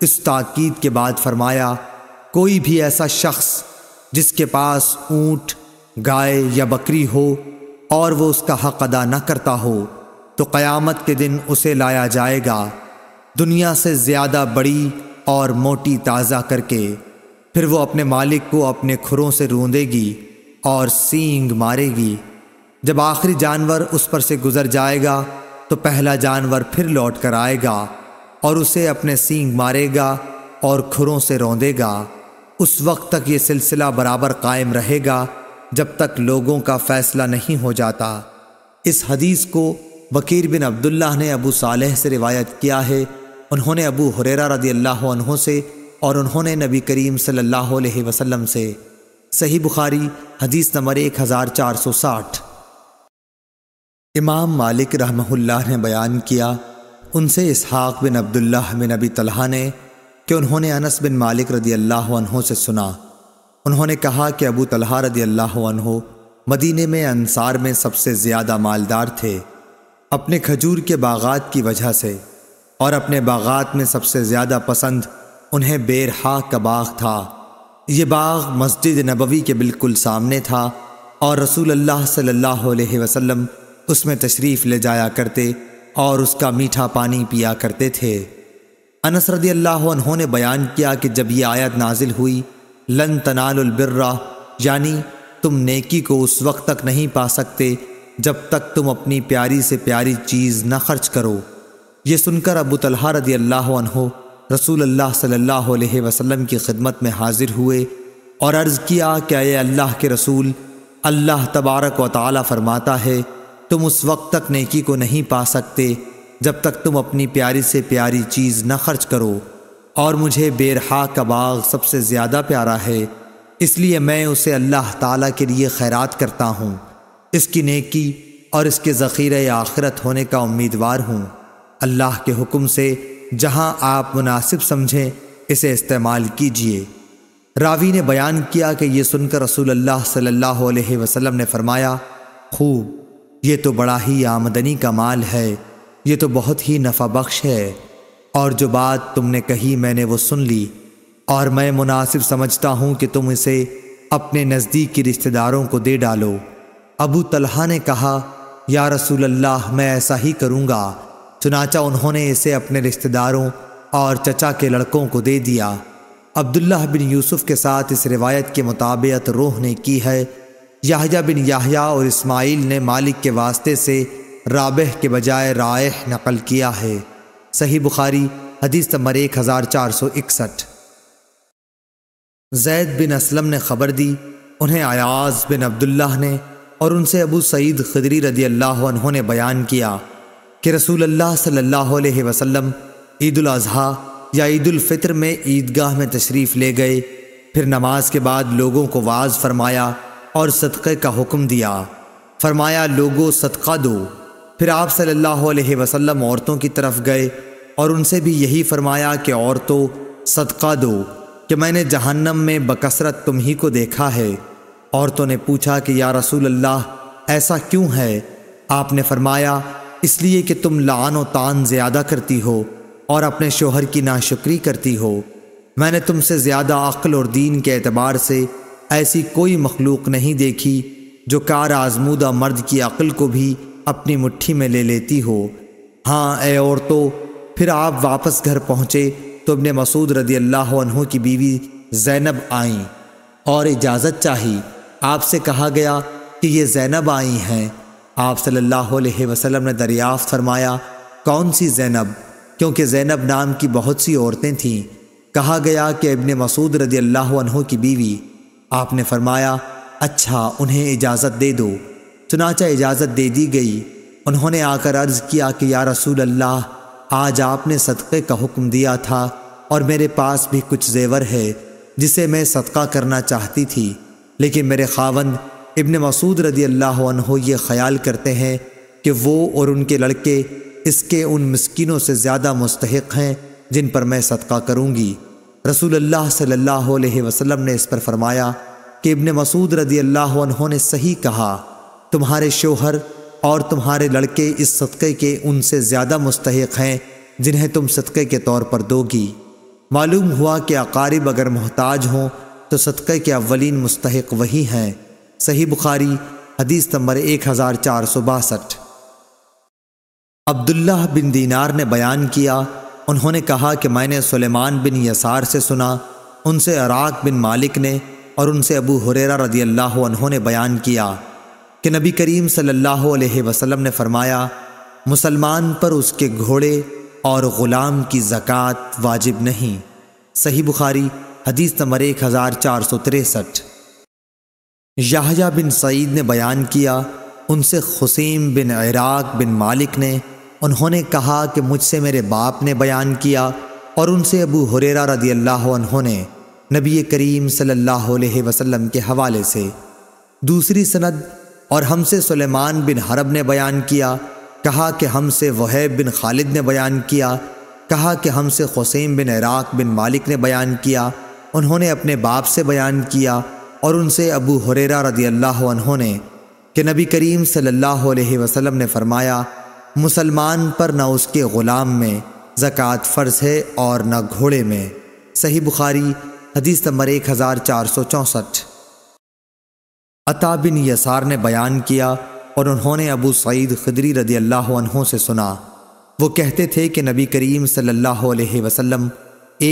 इस ताकीद के बाद फरमाया कोई भी ऐसा शख्स जिसके पास ऊंट गाय या बकरी हो और वो उसका हक अदा न करता हो तो क़यामत के दिन उसे लाया जाएगा दुनिया से ज़्यादा बड़ी और मोटी ताज़ा करके फिर वो अपने मालिक को अपने खुरों से रूंदेगी और सींग मारेगी जब आखिरी जानवर उस पर से गुजर जाएगा तो पहला जानवर फिर लौट कर आएगा और उसे अपने सींग मारेगा और खुरों से रौंदेगा उस वक्त तक ये सिलसिला बराबर कायम रहेगा जब तक लोगों का फैसला नहीं हो जाता इस हदीस को बकीर बिन अब्दुल्ला ने अबू सालेह से रिवायत किया है उन्होंने अबू हुरेरा रदी अल्लाह से और उन्होंने नबी करीम सल्लल्लाहु अलैहि वसल्लम से सही बुखारी हदीस नंबर 1460 इमाम मालिक रहमहुल्लाह ने बयान किया उनसे इसहाक बिन अब्दुल्लाह बिन अबी तलहा ने कि उन्होंने अनस बिन मालिक रदी अल्लाह से सुना उन्होंने कहा कि अबू तलहा रदी अल्लाह मदीने में अंसार में सबसे ज़्यादा मालदार थे अपने खजूर के बागात की वजह से और अपने बागात में सबसे ज़्यादा पसंद उन्हें बेरहा का बाग था ये बाग मस्जिद नबवी के बिल्कुल सामने था और रसूल अल्लाह सल्लल्लाहु अलैहि वसल्लम उसमें तशरीफ़ ले जाया करते और उसका मीठा पानी पिया करते थे अनस रदी अल्लाह ने बयान किया कि जब यह आयत नाजिल हुई लन तनालबिर्रा यानी तुम नेकी को उस वक्त तक नहीं पा सकते जब तक तुम अपनी प्यारी से प्यारी चीज़ न खर्च करो ये सुनकर अबू तलहा रदी अल्लाह रसूल अल्लाह सल्लल्लाहु अलैहि वसल्लम की खिदमत में हाजिर हुए और अर्ज़ किया क्या ये अल्लाह के रसूल अल्लाह तबारक व ताली फरमाता है तुम उस वक्त तक नेकी को नहीं पा सकते जब तक तुम अपनी प्यारी से प्यारी चीज़ न खर्च करो और मुझे बेरहा का बाग सबसे ज़्यादा प्यारा है इसलिए मैं उसे अल्लाह ताला के लिए खैरात करता हूँ इसकी नेकी और इसके ज़ख़ीरे आखिरत होने का उम्मीदवार हूँ अल्लाह के हुक्म से जहाँ आप मुनासिब समझें इसे इस्तेमाल कीजिए रावी ने बयान किया कि यह सुनकर रसूल अल्लाह सल्लल्लाहु अलैहि वसल्लम ने फरमाया खूब ये तो बड़ा ही आमदनी का माल है ये तो बहुत ही नफा बख्श है और जो बात तुमने कही मैंने वो सुन ली और मैं मुनासिब समझता हूँ कि तुम इसे अपने नज़दीकी रिश्तेदारों को दे डालो अबू तलहा ने कहा या रसूल अल्लाह मैं ऐसा ही करूँगा चुनाचा उन्होंने इसे अपने रिश्तेदारों और चचा के लड़कों को दे दिया अब्दुल्ला बिन यूसुफ के साथ इस रिवायत के मुताबिक रोह ने की है याहिया बिन याहिया और इस्माइल ने मालिक के वास्ते से राबह के बजाय रायह नकल किया है सही बुखारी हदीस नंबर एक हज़ार चार सौ इकसठ जैद बिन असलम ने खबर दी उन्हें अयाज बिन अब्दुल्ला ने और उनसे अबू सईद खदरी रदी अल्लाह ने बयान किया कि रसूल अल्लाह सल्लल्लाहु अलैहि वसल्लम ईदाजी या ईदालफ़ितर में ईदगाह में तशरीफ़ ले गए फिर नमाज के बाद लोगों को वाज फरमाया और सदक़े का हुक्म दिया फरमाया लोगो सदका दो फिर आप सल्लल्लाहु अलैहि वसल्लम औरतों की तरफ गए और उनसे भी यही फरमाया कि औरतों सदका दो कि मैंने जहन्नम में बकसरत तुम ही को देखा है औरतों ने पूछा कि या रसूल अल्लाह ऐसा क्यों है आपने फरमाया इसलिए कि तुम लान तान ज़्यादा करती हो और अपने शोहर की नाशुक्री करती हो मैंने तुमसे ज़्यादा अक्ल और दीन के एतबार से ऐसी कोई मखलूक नहीं देखी जो कार आजमूदा मर्द की अक़ल को भी अपनी मुट्ठी में ले लेती हो हाँ ए और तो फिर आप वापस घर पहुँचे तो अपने मसूद रदी अल्लाह की बीवी जैनब आई और इजाज़त चाही आपसे कहा गया कि ये जैनब आई हैं आप सल्लल्लाहु अलैहि वसल्लम ने दरियाफ़ फरमाया कौन सी जैनब क्योंकि जैनब नाम की बहुत सी औरतें थीं कहा गया कि इबन मसूद रदी अल्लाह की बीवी आपने फरमाया अच्छा उन्हें इजाज़त दे दो चुनाचा इजाज़त दे दी गई उन्होंने आकर अर्ज़ किया कि या रसूल अल्लाह आज आपने सदक़े का हुक्म दिया था और मेरे पास भी कुछ जेवर है जिसे मैं सदका करना चाहती थी लेकिन मेरे खावंद इबन मसूद रदी अल्लाह ये ख्याल करते हैं कि वो और उनके लड़के इसके उन मस्किनों से ज़्यादा मुस्तक हैं जिन पर मैं सदका करूँगी रसूल अल्लाह सल्लल्लाहु अलैहि वसल्लम ने इस पर फरमाया कि इब्ने मसूद रदी अल्लाह ने सही कहा तुम्हारे शोहर और तुम्हारे लड़के इस सदक़े के उनसे ज़्यादा मुस्तक हैं जिन्हें तुम सदक़े के तौर पर दोगी मालूम हुआ कि अकारीब अगर मोहताज हों तो सदक़े के अवलिन मुस्तक वही हैं सही बुखारी हदीस नंबर एक हज़ार चार सौ बासठ अब्दुल्ला बिन दीनार ने बयान किया उन्होंने कहा कि मैंने सुलेमान बिन यसार से सुना उनसे अराक बिन मालिक ने और उनसे अबू हुरेरा रदी अल्लाह ने बयान किया कि नबी करीम सल्लल्लाहु अलैहि वसल्लम ने फरमाया मुसलमान पर उसके घोड़े और ग़ुलाम की ज़क़़त वाजिब नहीं सही बुखारी हदीस नंबर एक हज़ार चार सौ तिरसठ याहया बिन सईद ने बयान किया उनसे खुसीम बिन इराक बिन मालिक ने उन्होंने कहा कि मुझसे मेरे बाप ने बयान किया और उनसे अबू हुरेरा रदी अल्लाह ने नबी करीम सल्लल्लाहु अलैहि वसल्लम के हवाले से दूसरी सनद और हमसे सुलेमान बिन हरब ने बयान किया कहा कि हमसे वहैब बिन खालिद ने बयान किया कहा कि हमसे हुसैन बिन इराक बिन मालिक ने बयान किया उन्होंने अपने बाप से बयान किया और उनसे अबू हुरेरा रदी अल्लाह ने कि नबी करीम सल्लल्लाहु अलैहि वसल्लम ने फरमाया मुसलमान पर न उसके ग़ुलाम में ज़क़़त फ़र्ज़ है और न घोड़े में सही बुखारी हदीस नंबर एक हज़ार चार सौ चौंसठ अता बिन यसार ने बयान किया और उन्होंने अबू सईद खदरी रदी अल्लाह से सुना वो कहते थे कि नबी करीम सल्लल्लाहु अलैहि वसल्लम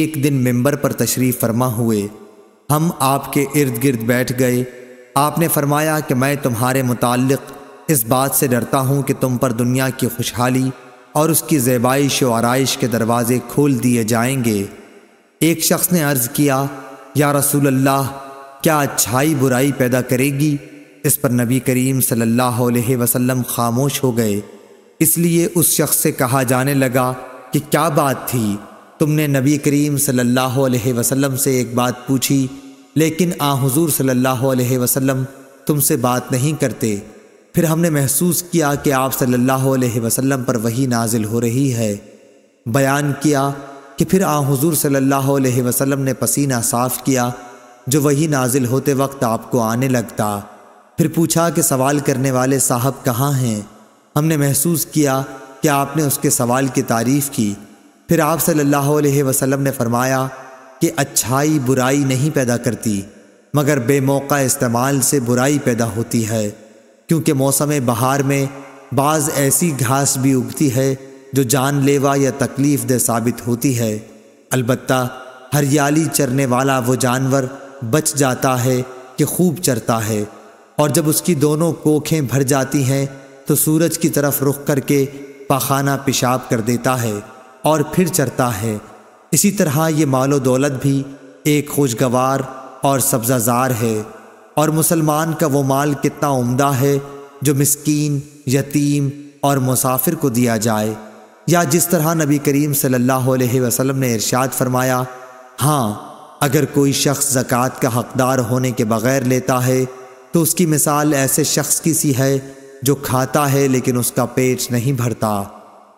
एक दिन मेंबर पर तशरीफ़ फरमा हुए हम आपके इर्द गिर्द बैठ गए आपने फरमाया कि मैं तुम्हारे मुतालिक़ इस बात से डरता हूँ कि तुम पर दुनिया की खुशहाली और उसकी जेबाइश और आरइश के दरवाज़े खोल दिए जाएंगे एक शख्स ने अर्ज़ किया या रसूल अल्लाह क्या अच्छाई बुराई पैदा करेगी इस पर नबी करीम सल्लल्लाहु अलैहि वसल्लम खामोश हो गए इसलिए उस शख्स से कहा जाने लगा कि क्या बात थी तुमने नबी करीम सल्लल्लाहु अलैहि वसल्लम से एक बात पूछी लेकिन आ हुजूर सल्लल्लाहु अलैहि वसल्लम तुमसे बात नहीं करते फिर हमने महसूस किया कि आप सल्लल्लाहु अलैहि वसल्लम पर वही नाजिल हो रही है बयान किया कि फिर आ हुजूर सल्लल्लाहु अलैहि वसल्लम ने पसीना साफ़ किया जो वही नाजिल होते वक्त आपको आने लगता फिर पूछा कि सवाल करने वाले साहब कहाँ हैं हमने महसूस किया कि आपने उसके सवाल की तारीफ़ की फिर आप सल्लल्लाहु अलैहि वसल्लम ने फरमाया कि अच्छाई बुराई नहीं पैदा करती मगर बेमौका इस्तेमाल से बुराई पैदा होती है क्योंकि मौसम बहार में बाज़ ऐसी घास भी उगती है जो जानलेवा या तकलीफ दह साबित होती है अलबत् हरियाली चरने वाला वो जानवर बच जाता है कि खूब चरता है और जब उसकी दोनों कोखें भर जाती हैं तो सूरज की तरफ रुख करके पाखाना पेशाब कर देता है और फिर चरता है इसी तरह ये मालो दौलत भी एक खुशगवार और सब्जाजार है और मुसलमान का वो माल कितना उम्दा है जो मिसकीन यतीम और मुसाफिर को दिया जाए या जिस तरह नबी करीम सल्लल्लाहु अलैहि वसल्लम ने इरशाद फरमाया हाँ अगर कोई शख्स ज़क़़त का हकदार होने के बग़ैर लेता है तो उसकी मिसाल ऐसे शख्स की सी है जो खाता है लेकिन उसका पेट नहीं भरता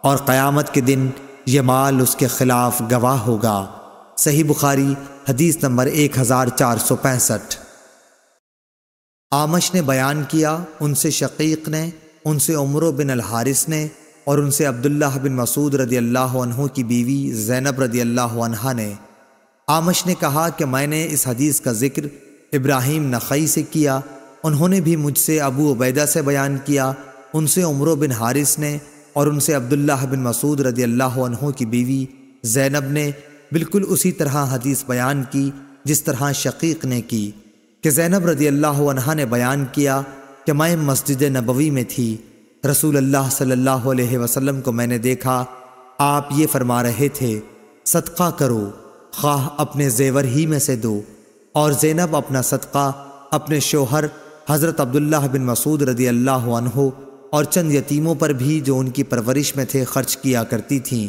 और क़यामत के दिन यह माल उसके ख़िलाफ़ गवाह होगा सही बुखारी हदीस नंबर एक हज़ार चार सौ पैंसठ आमश ने बयान किया उनसे शकीक ने उनसे उम्र बिन अलहारिस ने और उनसे अब्दुल्ला बिन मसूद रदी अल्लाह की बीवी जैनब रदी अल्लाह ने आमश ने कहा कि मैंने इस हदीस का ज़िक्र इब्राहिम नखई से किया उन्होंने भी मुझसे अबू उबैदा से बयान किया उनसे उम्र बिन हारिस ने और उनसे अब्दुल्ला बिन मसूद रदी अल्लाह की बीवी जैनब ने बिल्कुल उसी तरह हदीस बयान की जिस तरह शकीक ने की कि ज़ैनब रदी अल्लाह ने बयान किया कि मैं मस्जिद नबवी में थी रसूल अल्लाह सल्लल्लाहु अलैहि वसल्लम को मैंने देखा आप ये फरमा रहे थे सदका करो खाह अपने जेवर ही में से दो और ज़ैनब अपना सदका अपने शोहर हज़रत अब्दुल्ला बिन मसूद रदी अल्लाह और चंद यतीमों पर भी जो उनकी परवरिश में थे खर्च किया करती थीं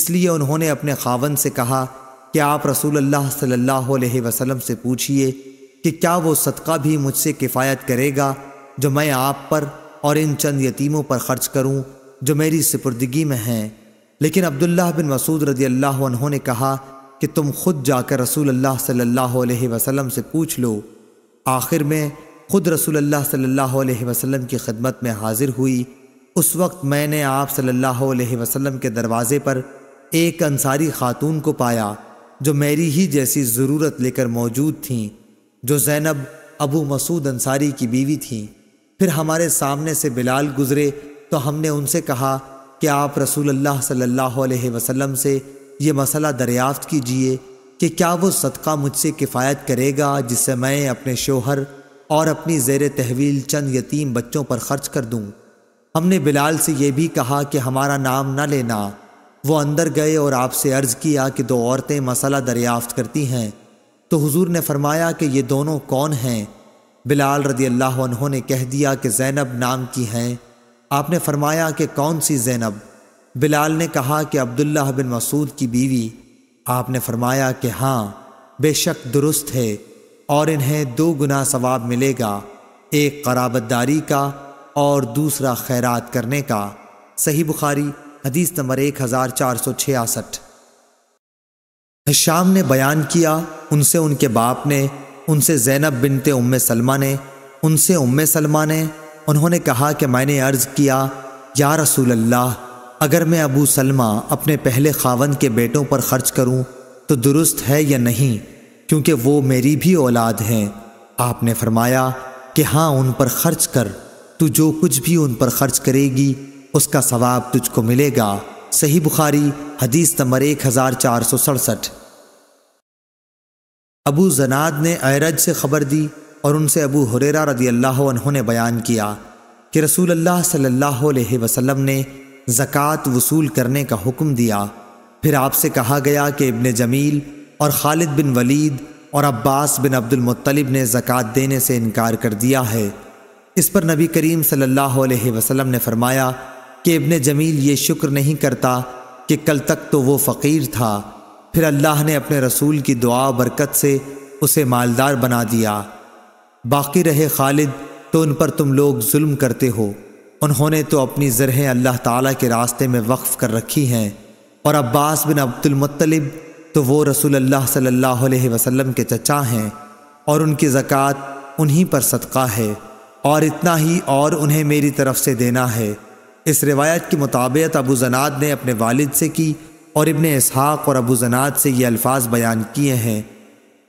इसलिए उन्होंने अपने खावन से कहा कि आप रसूल अल्लाह सल्लल्लाहु अलैहि वसल्लम से पूछिए कि क्या वो सदका भी मुझसे किफ़ायत करेगा जो मैं आप पर और इन चंद यतीमों पर ख़र्च करूं जो मेरी सिपुर्दगी में हैं लेकिन अब्दुल्लाह बिन मसूद रदी अल्लाह उन्होंने कहा कि तुम खुद जाकर रसूल अल्लाह सल्लल्लाहु अलैहि वसल्लम से पूछ लो आखिर में खुद रसूल अल्लाह सल्लल्लाहु अलैहि वसल्लम की खिदमत में हाजिर हुई उस वक्त मैंने आप सल्लल्लाहु अलैहि वसल्लम के दरवाज़े पर एक अंसारी खातून को पाया जो मेरी ही जैसी ज़रूरत लेकर मौजूद थी जो जैनब अबू मसूद अंसारी की बीवी थीं फिर हमारे सामने से बिलाल गुजरे तो हमने उनसे कहा कि आप रसूल अल्लाह सल्लल्लाहु अलैहि वसल्लम से ये मसला दरियाफ्त कीजिए कि क्या वो सदका मुझसे किफ़ायत करेगा जिससे मैं अपने शोहर और अपनी जेर तहवील चंद यतीम बच्चों पर ख़र्च कर दूँ हमने बिलाल से ये भी कहा कि हमारा नाम ना लेना वो अंदर गए और आपसे अर्ज़ किया कि दो औरतें मसला दरियाफ्त करती हैं तो हुजूर ने फरमाया कि ये दोनों कौन हैं बिलाल रदी अल्लाह उन्होंने कह दिया कि जैनब नाम की हैं आपने फरमाया कि कौन सी जैनब बिलाल ने कहा कि अब्दुल्ला बिन मसूद की बीवी आपने फरमाया कि हाँ बेशक दुरुस्त है और इन्हें दो गुना सवाब मिलेगा एक कराबतदारी का और दूसरा खैरात करने का सही बुखारी हदीस नंबर एक हज़ार चार सौ छियासठ हिशाम ने बयान किया उनसे उनके बाप ने उनसे जैनब बिनते उम सलमा ने उनसे उम सलमा ने उन्होंने कहा कि मैंने अर्ज़ किया या रसूल अल्लाह अगर मैं अबू सलमा अपने पहले खावन के बेटों पर ख़र्च करूं तो दुरुस्त है या नहीं क्योंकि वो मेरी भी औलाद हैं आपने फरमाया कि हाँ उन पर ख़र्च कर तू जो कुछ भी उन पर ख़र्च करेगी उसका सवाब तुझको मिलेगा सही बुखारी हदीस नंबर एक हज़ार चार सौ सड़सठ अबू जनाद ने अरज से ख़बर दी और उनसे अबू हुरेरा रदी अल्लाह ने बयान किया कि रसूल अल्लाह सल्लल्लाहु अलैहि वसल्लम ने ज़क़़त वसूल करने का हुक्म दिया फिर आपसे कहा गया कि इब्ने जमील और खालिद बिन वलीद और अब्बास बिन मुत्तलिब ने ज़क़़त देने से इनकार कर दिया है इस पर नबी करीम सल्लल्लाहु अलैहि वसल्लम ने फरमाया कि इब्ने जमील ये शुक्र नहीं करता कि कल तक तो वो फ़कीर था फिर अल्लाह ने अपने रसूल की दुआ बरकत से उसे मालदार बना दिया बाकी रहे खालिद तो उन पर तुम लोग जुल्म करते हो उन्होंने तो अपनी ज़रहें अल्लाह ताला के रास्ते में वक्फ़ कर रखी हैं और अब्बास बिन अब्दुलमतलब तो वो रसूल अल्लाह सल्लल्लाहु अलैहि वसल्लम के चचा हैं और उनकी ज़क़़त उन्हीं पर सदका है और इतना ही और उन्हें मेरी तरफ़ से देना है इस रिवायत के मुताबिक अबू जनाद ने अपने वालिद से की और इबन इसहाक़ और अबू जनाद से ये अल्फाज बयान किए हैं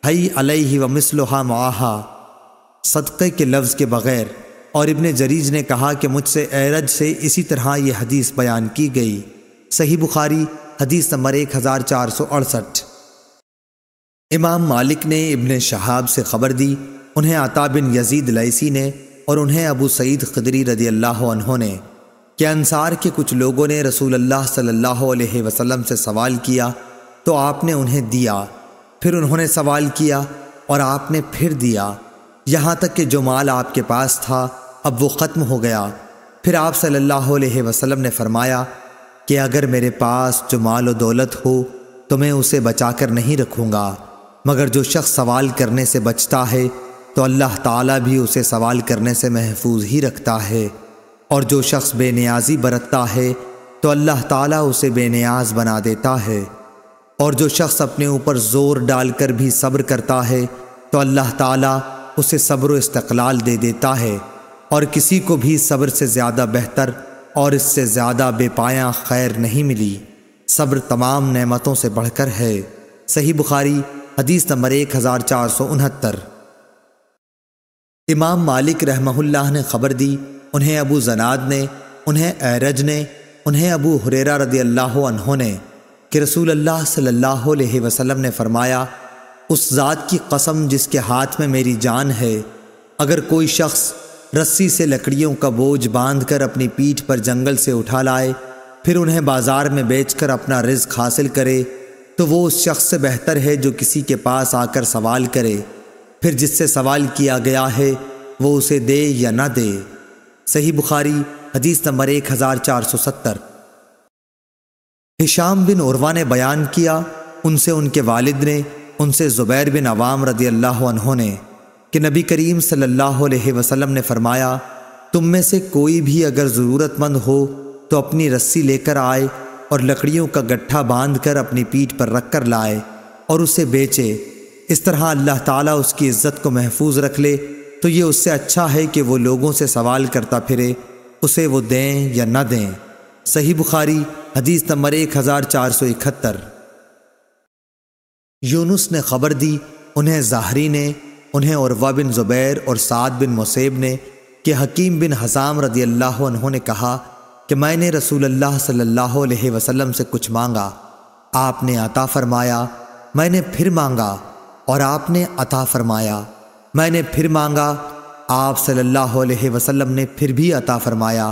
हई ही व मिसलहा माहा सदक़े के लफ्ज़ के बग़ैर और इबन जरीज ने कहा कि मुझसे एरज से इसी तरह ये हदीस बयान की गई सही बुखारी हदीस नंबर एक हज़ार चार सौ अड़सठ इमाम मालिक ने इबन शहाब से ख़बर दी उन्हें आता बिन यजीद लैसी ने और उन्हें अबू सईद खदरी रदी अल्लाह ने कि अंसार के कुछ लोगों ने रसूल अल्लाह सल्लल्लाहु अलैहि वसल्लम से सवाल किया तो आपने उन्हें दिया फिर उन्होंने सवाल किया और आपने फिर दिया यहाँ तक कि जो माल आपके पास था अब वो ख़त्म हो गया फिर आप सल्लल्लाहु अलैहि वसल्लम ने फरमाया कि अगर मेरे पास जो माल और दौलत हो तो मैं उसे बचा कर नहीं रखूँगा मगर जो शख्स सवाल करने से बचता है तो अल्लाह ताला भी उसे सवाल करने से महफूज ही रखता है और जो शख्स बेनियाजी बरतता है तो अल्लाह ताला उसे बेनियाज बना देता है और जो शख्स अपने ऊपर ज़ोर डालकर भी सब्र करता है तो अल्लाह ताला उसे सब्र इस्तकलाल दे देता है और किसी को भी सब्र से ज़्यादा बेहतर और इससे ज़्यादा बेपाया खैर नहीं मिली सब्र तमाम नेमतों से बढ़कर है सही बुखारी हदीस नंबर एक हज़ार चार सौ उनहत्तर इमाम मालिक रहमहुल्लाह ने खबर दी उन्हें अबू जनाद ने उन्हें एरज ने उन्हें अबू हुरेरा रदी अल्लाह ने कि रसूल अल्लाह सल्लल्लाहु अलैहि वसल्लम ने फरमाया उस ज़ात की कसम जिसके हाथ में मेरी जान है अगर कोई शख्स रस्सी से लकड़ियों का बोझ बांधकर अपनी पीठ पर जंगल से उठा लाए फिर उन्हें बाजार में बेचकर अपना रिज्क हासिल करे तो वो उस शख्स से बेहतर है जो किसी के पास आकर सवाल करे फिर जिससे सवाल किया गया है वो उसे दे या ना दे सही बुखारी हदीस नंबर एक हज़ार चार सौ सत्तर हिशाम बिन उर्वा ने बयान किया उनसे उनके वालिद ने उनसे ज़ुबैर बिन अवाम रदी अल्लाह ने कि नबी करीम सल्लल्लाहु अलैहि वसल्लम ने फरमाया तुम में से कोई भी अगर ज़रूरतमंद हो तो अपनी रस्सी लेकर आए और लकड़ियों का गट्ठा बांध कर अपनी पीठ पर रख कर लाए और उसे बेचे इस तरह अल्लाह ताला उसकी इज़्ज़त को महफूज रख ले तो ये उससे अच्छा है कि वो लोगों से सवाल करता फिरे उसे वो दें या ना दें सही बुखारी हदीस नंबर एक हज़ार चार सौ इकहत्तर यूनुस ने खबर दी उन्हें जाहरी ने उन्हें और बिन ज़ुबैर और साद बिन मुसेब ने कि हकीम बिन हज़ाम रदी अल्लाह ने कहा कि मैंने रसूल अल्लाह सल्लल्लाहु अलैहि वसल्लम से कुछ मांगा आपने अता फरमाया मैंने फिर मांगा और आपने अता फरमाया मैंने फिर मांगा आप सल्लल्लाहु अलैहि वसल्लम ने फिर भी अता फरमाया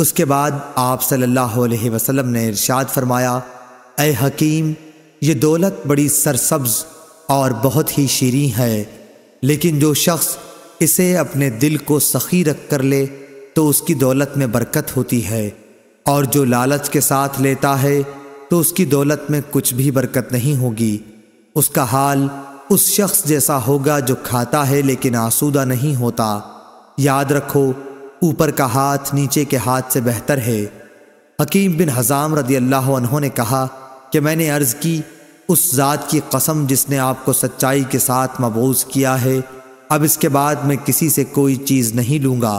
उसके बाद आप सल्लल्लाहु अलैहि वसल्लम ने इरशाद फरमाया ए हकीम ये दौलत बड़ी सरसब्ज और बहुत ही शीरी है लेकिन जो शख्स इसे अपने दिल को सखी रख कर ले तो उसकी दौलत में बरकत होती है और जो लालच के साथ लेता है तो उसकी दौलत में कुछ भी बरकत नहीं होगी उसका हाल उस शख्स जैसा होगा जो खाता है लेकिन आसूदा नहीं होता याद रखो ऊपर का हाथ नीचे के हाथ से बेहतर है हकीम बिन हज़ाम रदी अल्लाह ने कहा कि मैंने अर्ज़ की उस ज़ात की कसम जिसने आपको सच्चाई के साथ मबूस किया है अब इसके बाद मैं किसी से कोई चीज़ नहीं लूंगा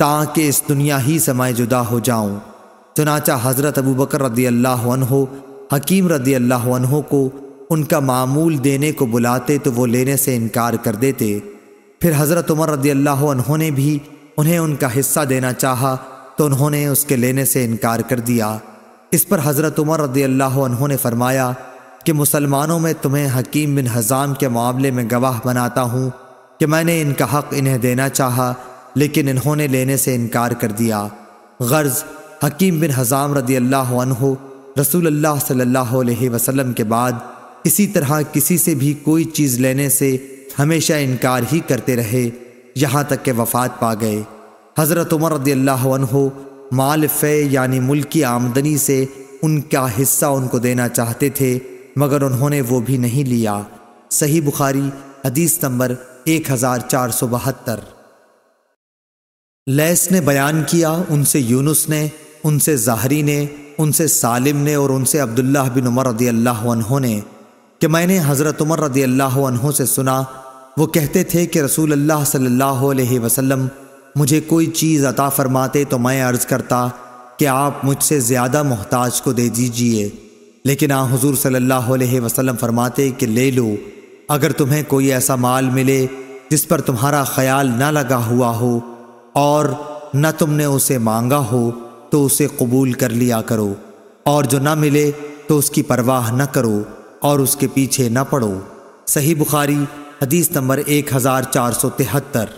ताकि इस दुनिया ही समय जुदा हो जाऊं चुनाचा हज़रत अबू बकर रदी अल्लाह हकीम रदी अल्लाह को उनका मामूल देने को बुलाते तो वो लेने से इनकार कर देते फिर हज़रत उमर रदी अल्लाह उन्होंने भी उन्हें उनका हिस्सा देना चाहा तो उन्होंने उसके लेने से इनकार कर दिया इस पर हज़रत उमर रदी अल्लाह उन्होंने फरमाया कि मुसलमानों में तुम्हें हकीम बिन हज़ाम के मामले में गवाह बनाता हूँ कि मैंने इनका हक़ इन्हें देना चाहा लेकिन इन्होंने लेने से इनकार कर दिया गर्ज़ हकीम बिन हज़ाम रदी अल्लाह रसूल अल्लाह सल्ला वसलम के बाद इसी तरह किसी से भी कोई चीज़ लेने से हमेशा इनकार ही करते रहे यहां तक के वफात पा गए हज़रत उमर रदील्हो माल फ़े यानी मुल्क की आमदनी से उनका हिस्सा उनको देना चाहते थे मगर उन्होंने वो भी नहीं लिया सही बुखारी हदीस नंबर एक हज़ार चार सौ बहत्तर लैस ने बयान किया उनसे यूनुस ने उनसे ज़ाहरी ने उनसे सालिम ने और उनसे अब्दुल्ला बिन उमर रदी अल्लाह ने कि मैंने हज़रत उमर रदी अल्लाह से सुना वो कहते थे कि रसूल अल्लाह सल्लल्लाहु अलैहि वसल्लम मुझे कोई चीज़ अता फरमाते तो मैं अर्ज़ करता कि आप मुझसे ज़्यादा मोहताज को दे दीजिए लेकिन आ हाँ, हजूर सल्लल्लाहु अलैहि फरमाते कि ले लो अगर तुम्हें कोई ऐसा माल मिले जिस पर तुम्हारा ख्याल ना लगा हुआ हो और न तुमने उसे मांगा हो तो उसे कबूल कर लिया करो और जो ना मिले तो उसकी परवाह न करो और उसके पीछे न पड़ो सही बुखारी हदीस नंबर एक हज़ार चार सौ तिहत्तर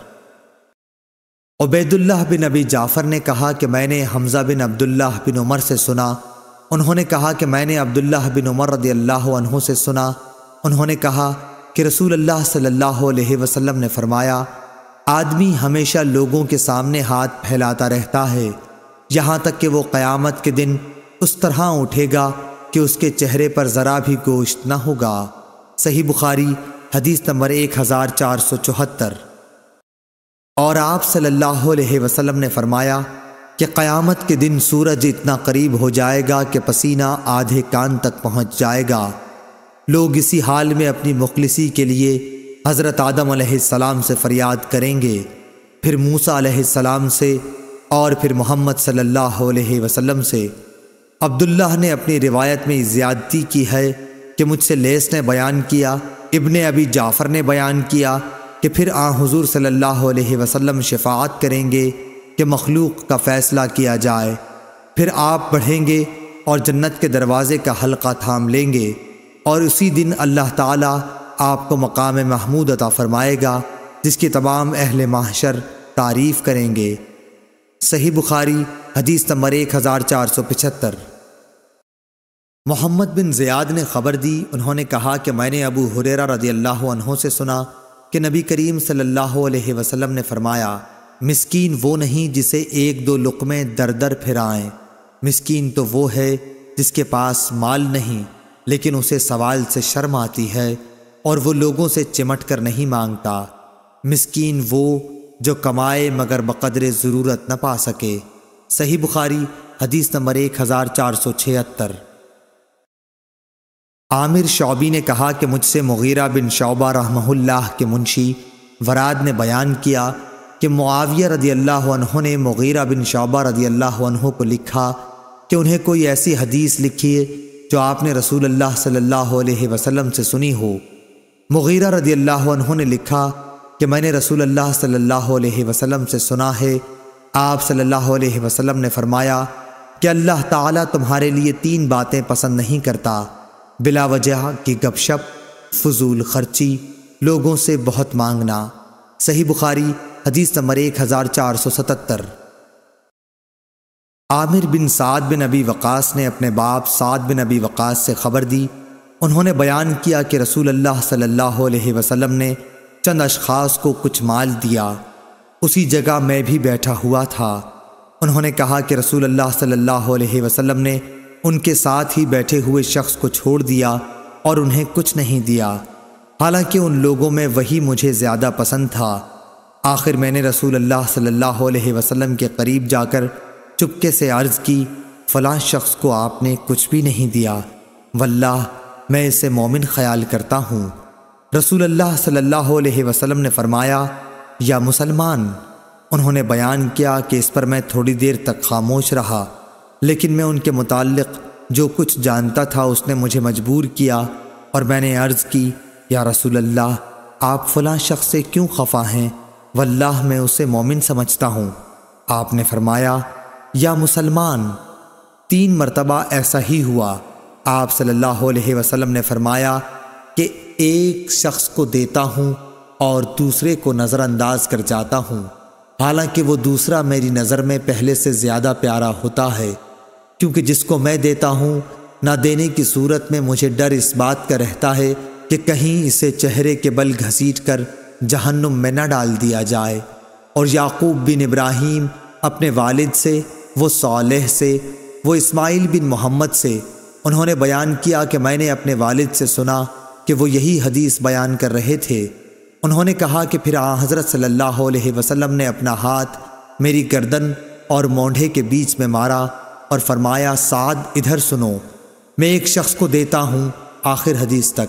उबैदुल्लाह बिन अबी जाफ़र ने कहा कि मैंने हमज़ा बिन अब्दुल्लाह बिन उमर से सुना उन्होंने कहा कि मैंने अब्दुल्लाह बिन उमर रदी अल्लाह से सुना उन्होंने कहा कि रसूल अल्लाह सल्लल्लाहु अलैहि वसल्लम ने फरमाया आदमी हमेशा लोगों के सामने हाथ फैलाता रहता है यहाँ तक कि वो क़यामत के दिन उस तरह उठेगा कि उसके चेहरे पर ज़रा भी गोश्त ना होगा सही बुखारी हदीस नंबर एक हज़ार चार सौ चौहत्तर और आप सल्लल्लाहु अलैहि वसल्लम ने फरमाया कि क़यामत के दिन सूरज इतना करीब हो जाएगा कि पसीना आधे कान तक पहुंच जाएगा लोग इसी हाल में अपनी मुखलसी के लिए हज़रत आदम सलाम से फ़रियाद करेंगे फिर मूसा सलाम से और फिर मोहम्मद सल्लल्लाहु अलैहि वसल्लम से अब्दुल्लाह ने अपनी रिवायत में ज़्यादती की है कि मुझसे लेस ने बयान किया इबन अभी जाफ़र ने बयान किया कि फिर आ हजूर अलैहि वसम शफात करेंगे कि मखलूक का फ़ैसला किया जाए फिर आप बढ़ेंगे और जन्नत के दरवाज़े का हल्का थाम लेंगे और उसी दिन अल्लाह ताला आपको मकाम महमूद अता फ़रमाएगा जिसकी तमाम अहल माशर तारीफ़ करेंगे सही बुखारी हदीस नंबर एक हज़ार चार सौ पचहत्तर मोहम्मद बिन ज़ियाद ने ख़बर दी उन्होंने कहा कि मैंने अबू हुरेरा रजी अल्लाह से सुना कि नबी करीम सल्लल्लाहु अलैहि वसल्लम ने फरमाया मिसकीन वो नहीं जिसे एक दो लुकमे दर दर फिराएं मिसकीन तो वो है जिसके पास माल नहीं लेकिन उसे सवाल से शर्म आती है और वो लोगों से चिमट कर नहीं मांगता मिसकीन वो जो कमाए मगर बकदर ज़रूरत न पा सके सही बुखारी हदीस नंबर एक हज़ार चार सौ छिहत्तर आमिर शौबी ने कहा कि मुझसे मुगीरा बिन शौबा रहमहुल्लाह के मुंशी वराद ने बयान किया कि मुआविया रदी अल्लाह ने मुगीरा बिन शौबा रदी अल्लाह को लिखा कि उन्हें कोई ऐसी हदीस है जो आपने रसूल अल्लाह सल्लल्लाहु अलैहि वसल्लम से सुनी हो मुगीरा रदी अल्लाह ने लिखा कि मैंने रसूल अल्लाह सल्लल्लाहु अलैहि वसल्लम से सुना है आप सल्लल्लाहु अलैहि वसल्लम ने फरमाया कि अल्लाह ताला तुम्हारे लिए तीन बातें पसंद नहीं करता बिलावजह की गपशप फजूल खर्ची लोगों से बहुत मांगना सही बुखारी हदीस नंबर एक हज़ार चार सौ सतहत्तर आमिर बिन साद बिन अबी वक़ास ने अपने बाप साद बिन अबी वक़ास से ख़बर दी उन्होंने बयान किया कि रसूल अल्लाह सल्लल्लाहु अलैहि वसल्लम ने चंद अशखास को कुछ माल दिया उसी जगह मैं भी बैठा हुआ था उन्होंने कहा कि रसूल अल्लाह सल्लल्लाहु अलैहि वसल्लम ने उनके साथ ही बैठे हुए शख्स को छोड़ दिया और उन्हें कुछ नहीं दिया हालांकि उन लोगों में वही मुझे ज़्यादा पसंद था आखिर मैंने रसूल अल्लाह सल्लल्लाहु अलैहि वसल्लम के करीब जाकर चुपके से अर्ज़ की फ़लाँ शख्स को आपने कुछ भी नहीं दिया वल्लाह मैं इसे मोमिन ख्याल करता हूँ रसूल अल्लाह सल्लल्लाहु अलैहि वसल्लम ने फरमाया या मुसलमान उन्होंने बयान किया कि इस पर मैं थोड़ी देर तक खामोश रहा लेकिन मैं उनके मुतालिक जो कुछ जानता था उसने मुझे मजबूर किया और मैंने अर्ज़ की या रसूल अल्लाह आप फला शख्स से क्यों खफा हैं वल्लाह मैं उसे मोमिन समझता हूँ आपने फरमाया या मुसलमान तीन मरतबा ऐसा ही हुआ आप सल्लल्लाहु अलैहि वसल्लम ने फरमाया कि एक शख्स को देता हूँ और दूसरे को नज़रअंदाज कर जाता हूँ हालांकि वो दूसरा मेरी नज़र में पहले से ज़्यादा प्यारा होता है क्योंकि जिसको मैं देता हूँ ना देने की सूरत में मुझे डर इस बात का रहता है कि कहीं इसे चेहरे के बल घसीट कर जहन्नुम में न डाल दिया जाए और याकूब बिन इब्राहिम अपने वालिद से वो सालेह से वो इस्माइल बिन मोहम्मद से उन्होंने बयान किया कि मैंने अपने वालिद से सुना कि वो यही हदीस बयान कर रहे थे उन्होंने कहा कि फिर आ हज़रत सल्लल्लाहु अलैहि वसल्लम ने अपना हाथ मेरी गर्दन और मोंढे के बीच में मारा और फरमाया साद इधर सुनो मैं एक शख्स को देता हूँ आखिर हदीस तक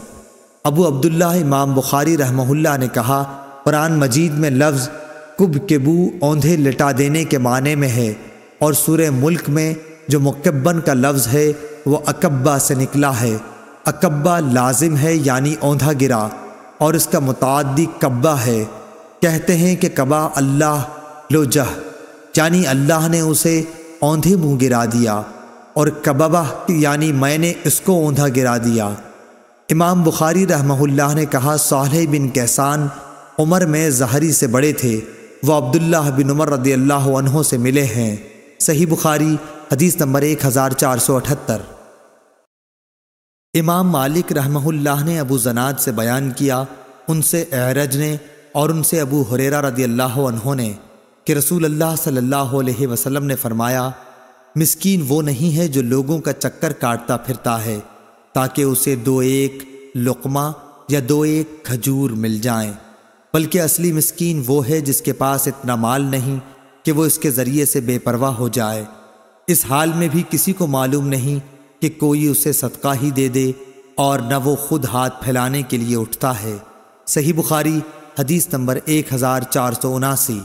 अबू अब्दुल्ला इमाम बुखारी रहमहुल्ला ने कहा कुरान मजीद में लफ्ज़ कुब केबू औंधे लिटा देने के माने में है और सूर मुल्क में जो मुकब्बन का लफ्ज़ है वो अकब्बा से निकला है अकब्बा लाजिम है यानी औंधा गिरा और इसका मुतादी कब्बा है कहते हैं कि कबा अल्लाह लोजह यानी अल्लाह ने उसे औंधे मुंह गिरा दिया और कबबा यानी मैंने इसको औंधा गिरा दिया इमाम बुखारी रहमहुल्लाह ने कहा साल बिन कैसान उमर में जहरी से बड़े थे वह अब्दुल्ला बिन उमर रदी अल्लाह से मिले हैं सही बुखारी हदीस नंबर एक हज़ार चार सौ अठहत्तर इमाम मालिक रहमहुल्लाह ने अबू जनाद से बयान किया उनसे एरज ने और उनसे अबू हुरेरा रदी अल्लाह ने कि रसूल अल्लाह सल्लल्लाहु अलैहि वसल्लम ने फरमाया मिस्कीन वो नहीं है जो लोगों का चक्कर काटता फिरता है ताकि उसे दो एक लुकमा या दो एक खजूर मिल जाएं, बल्कि असली मिस्कीन वो है जिसके पास इतना माल नहीं कि वो इसके ज़रिए से बेपरवाह हो जाए इस हाल में भी किसी को मालूम नहीं कि कोई उसे सदका ही दे दे और न वो खुद हाथ फैलाने के लिए उठता है सही बुखारी हदीस नंबर एक हज़ार चार सौ उनासी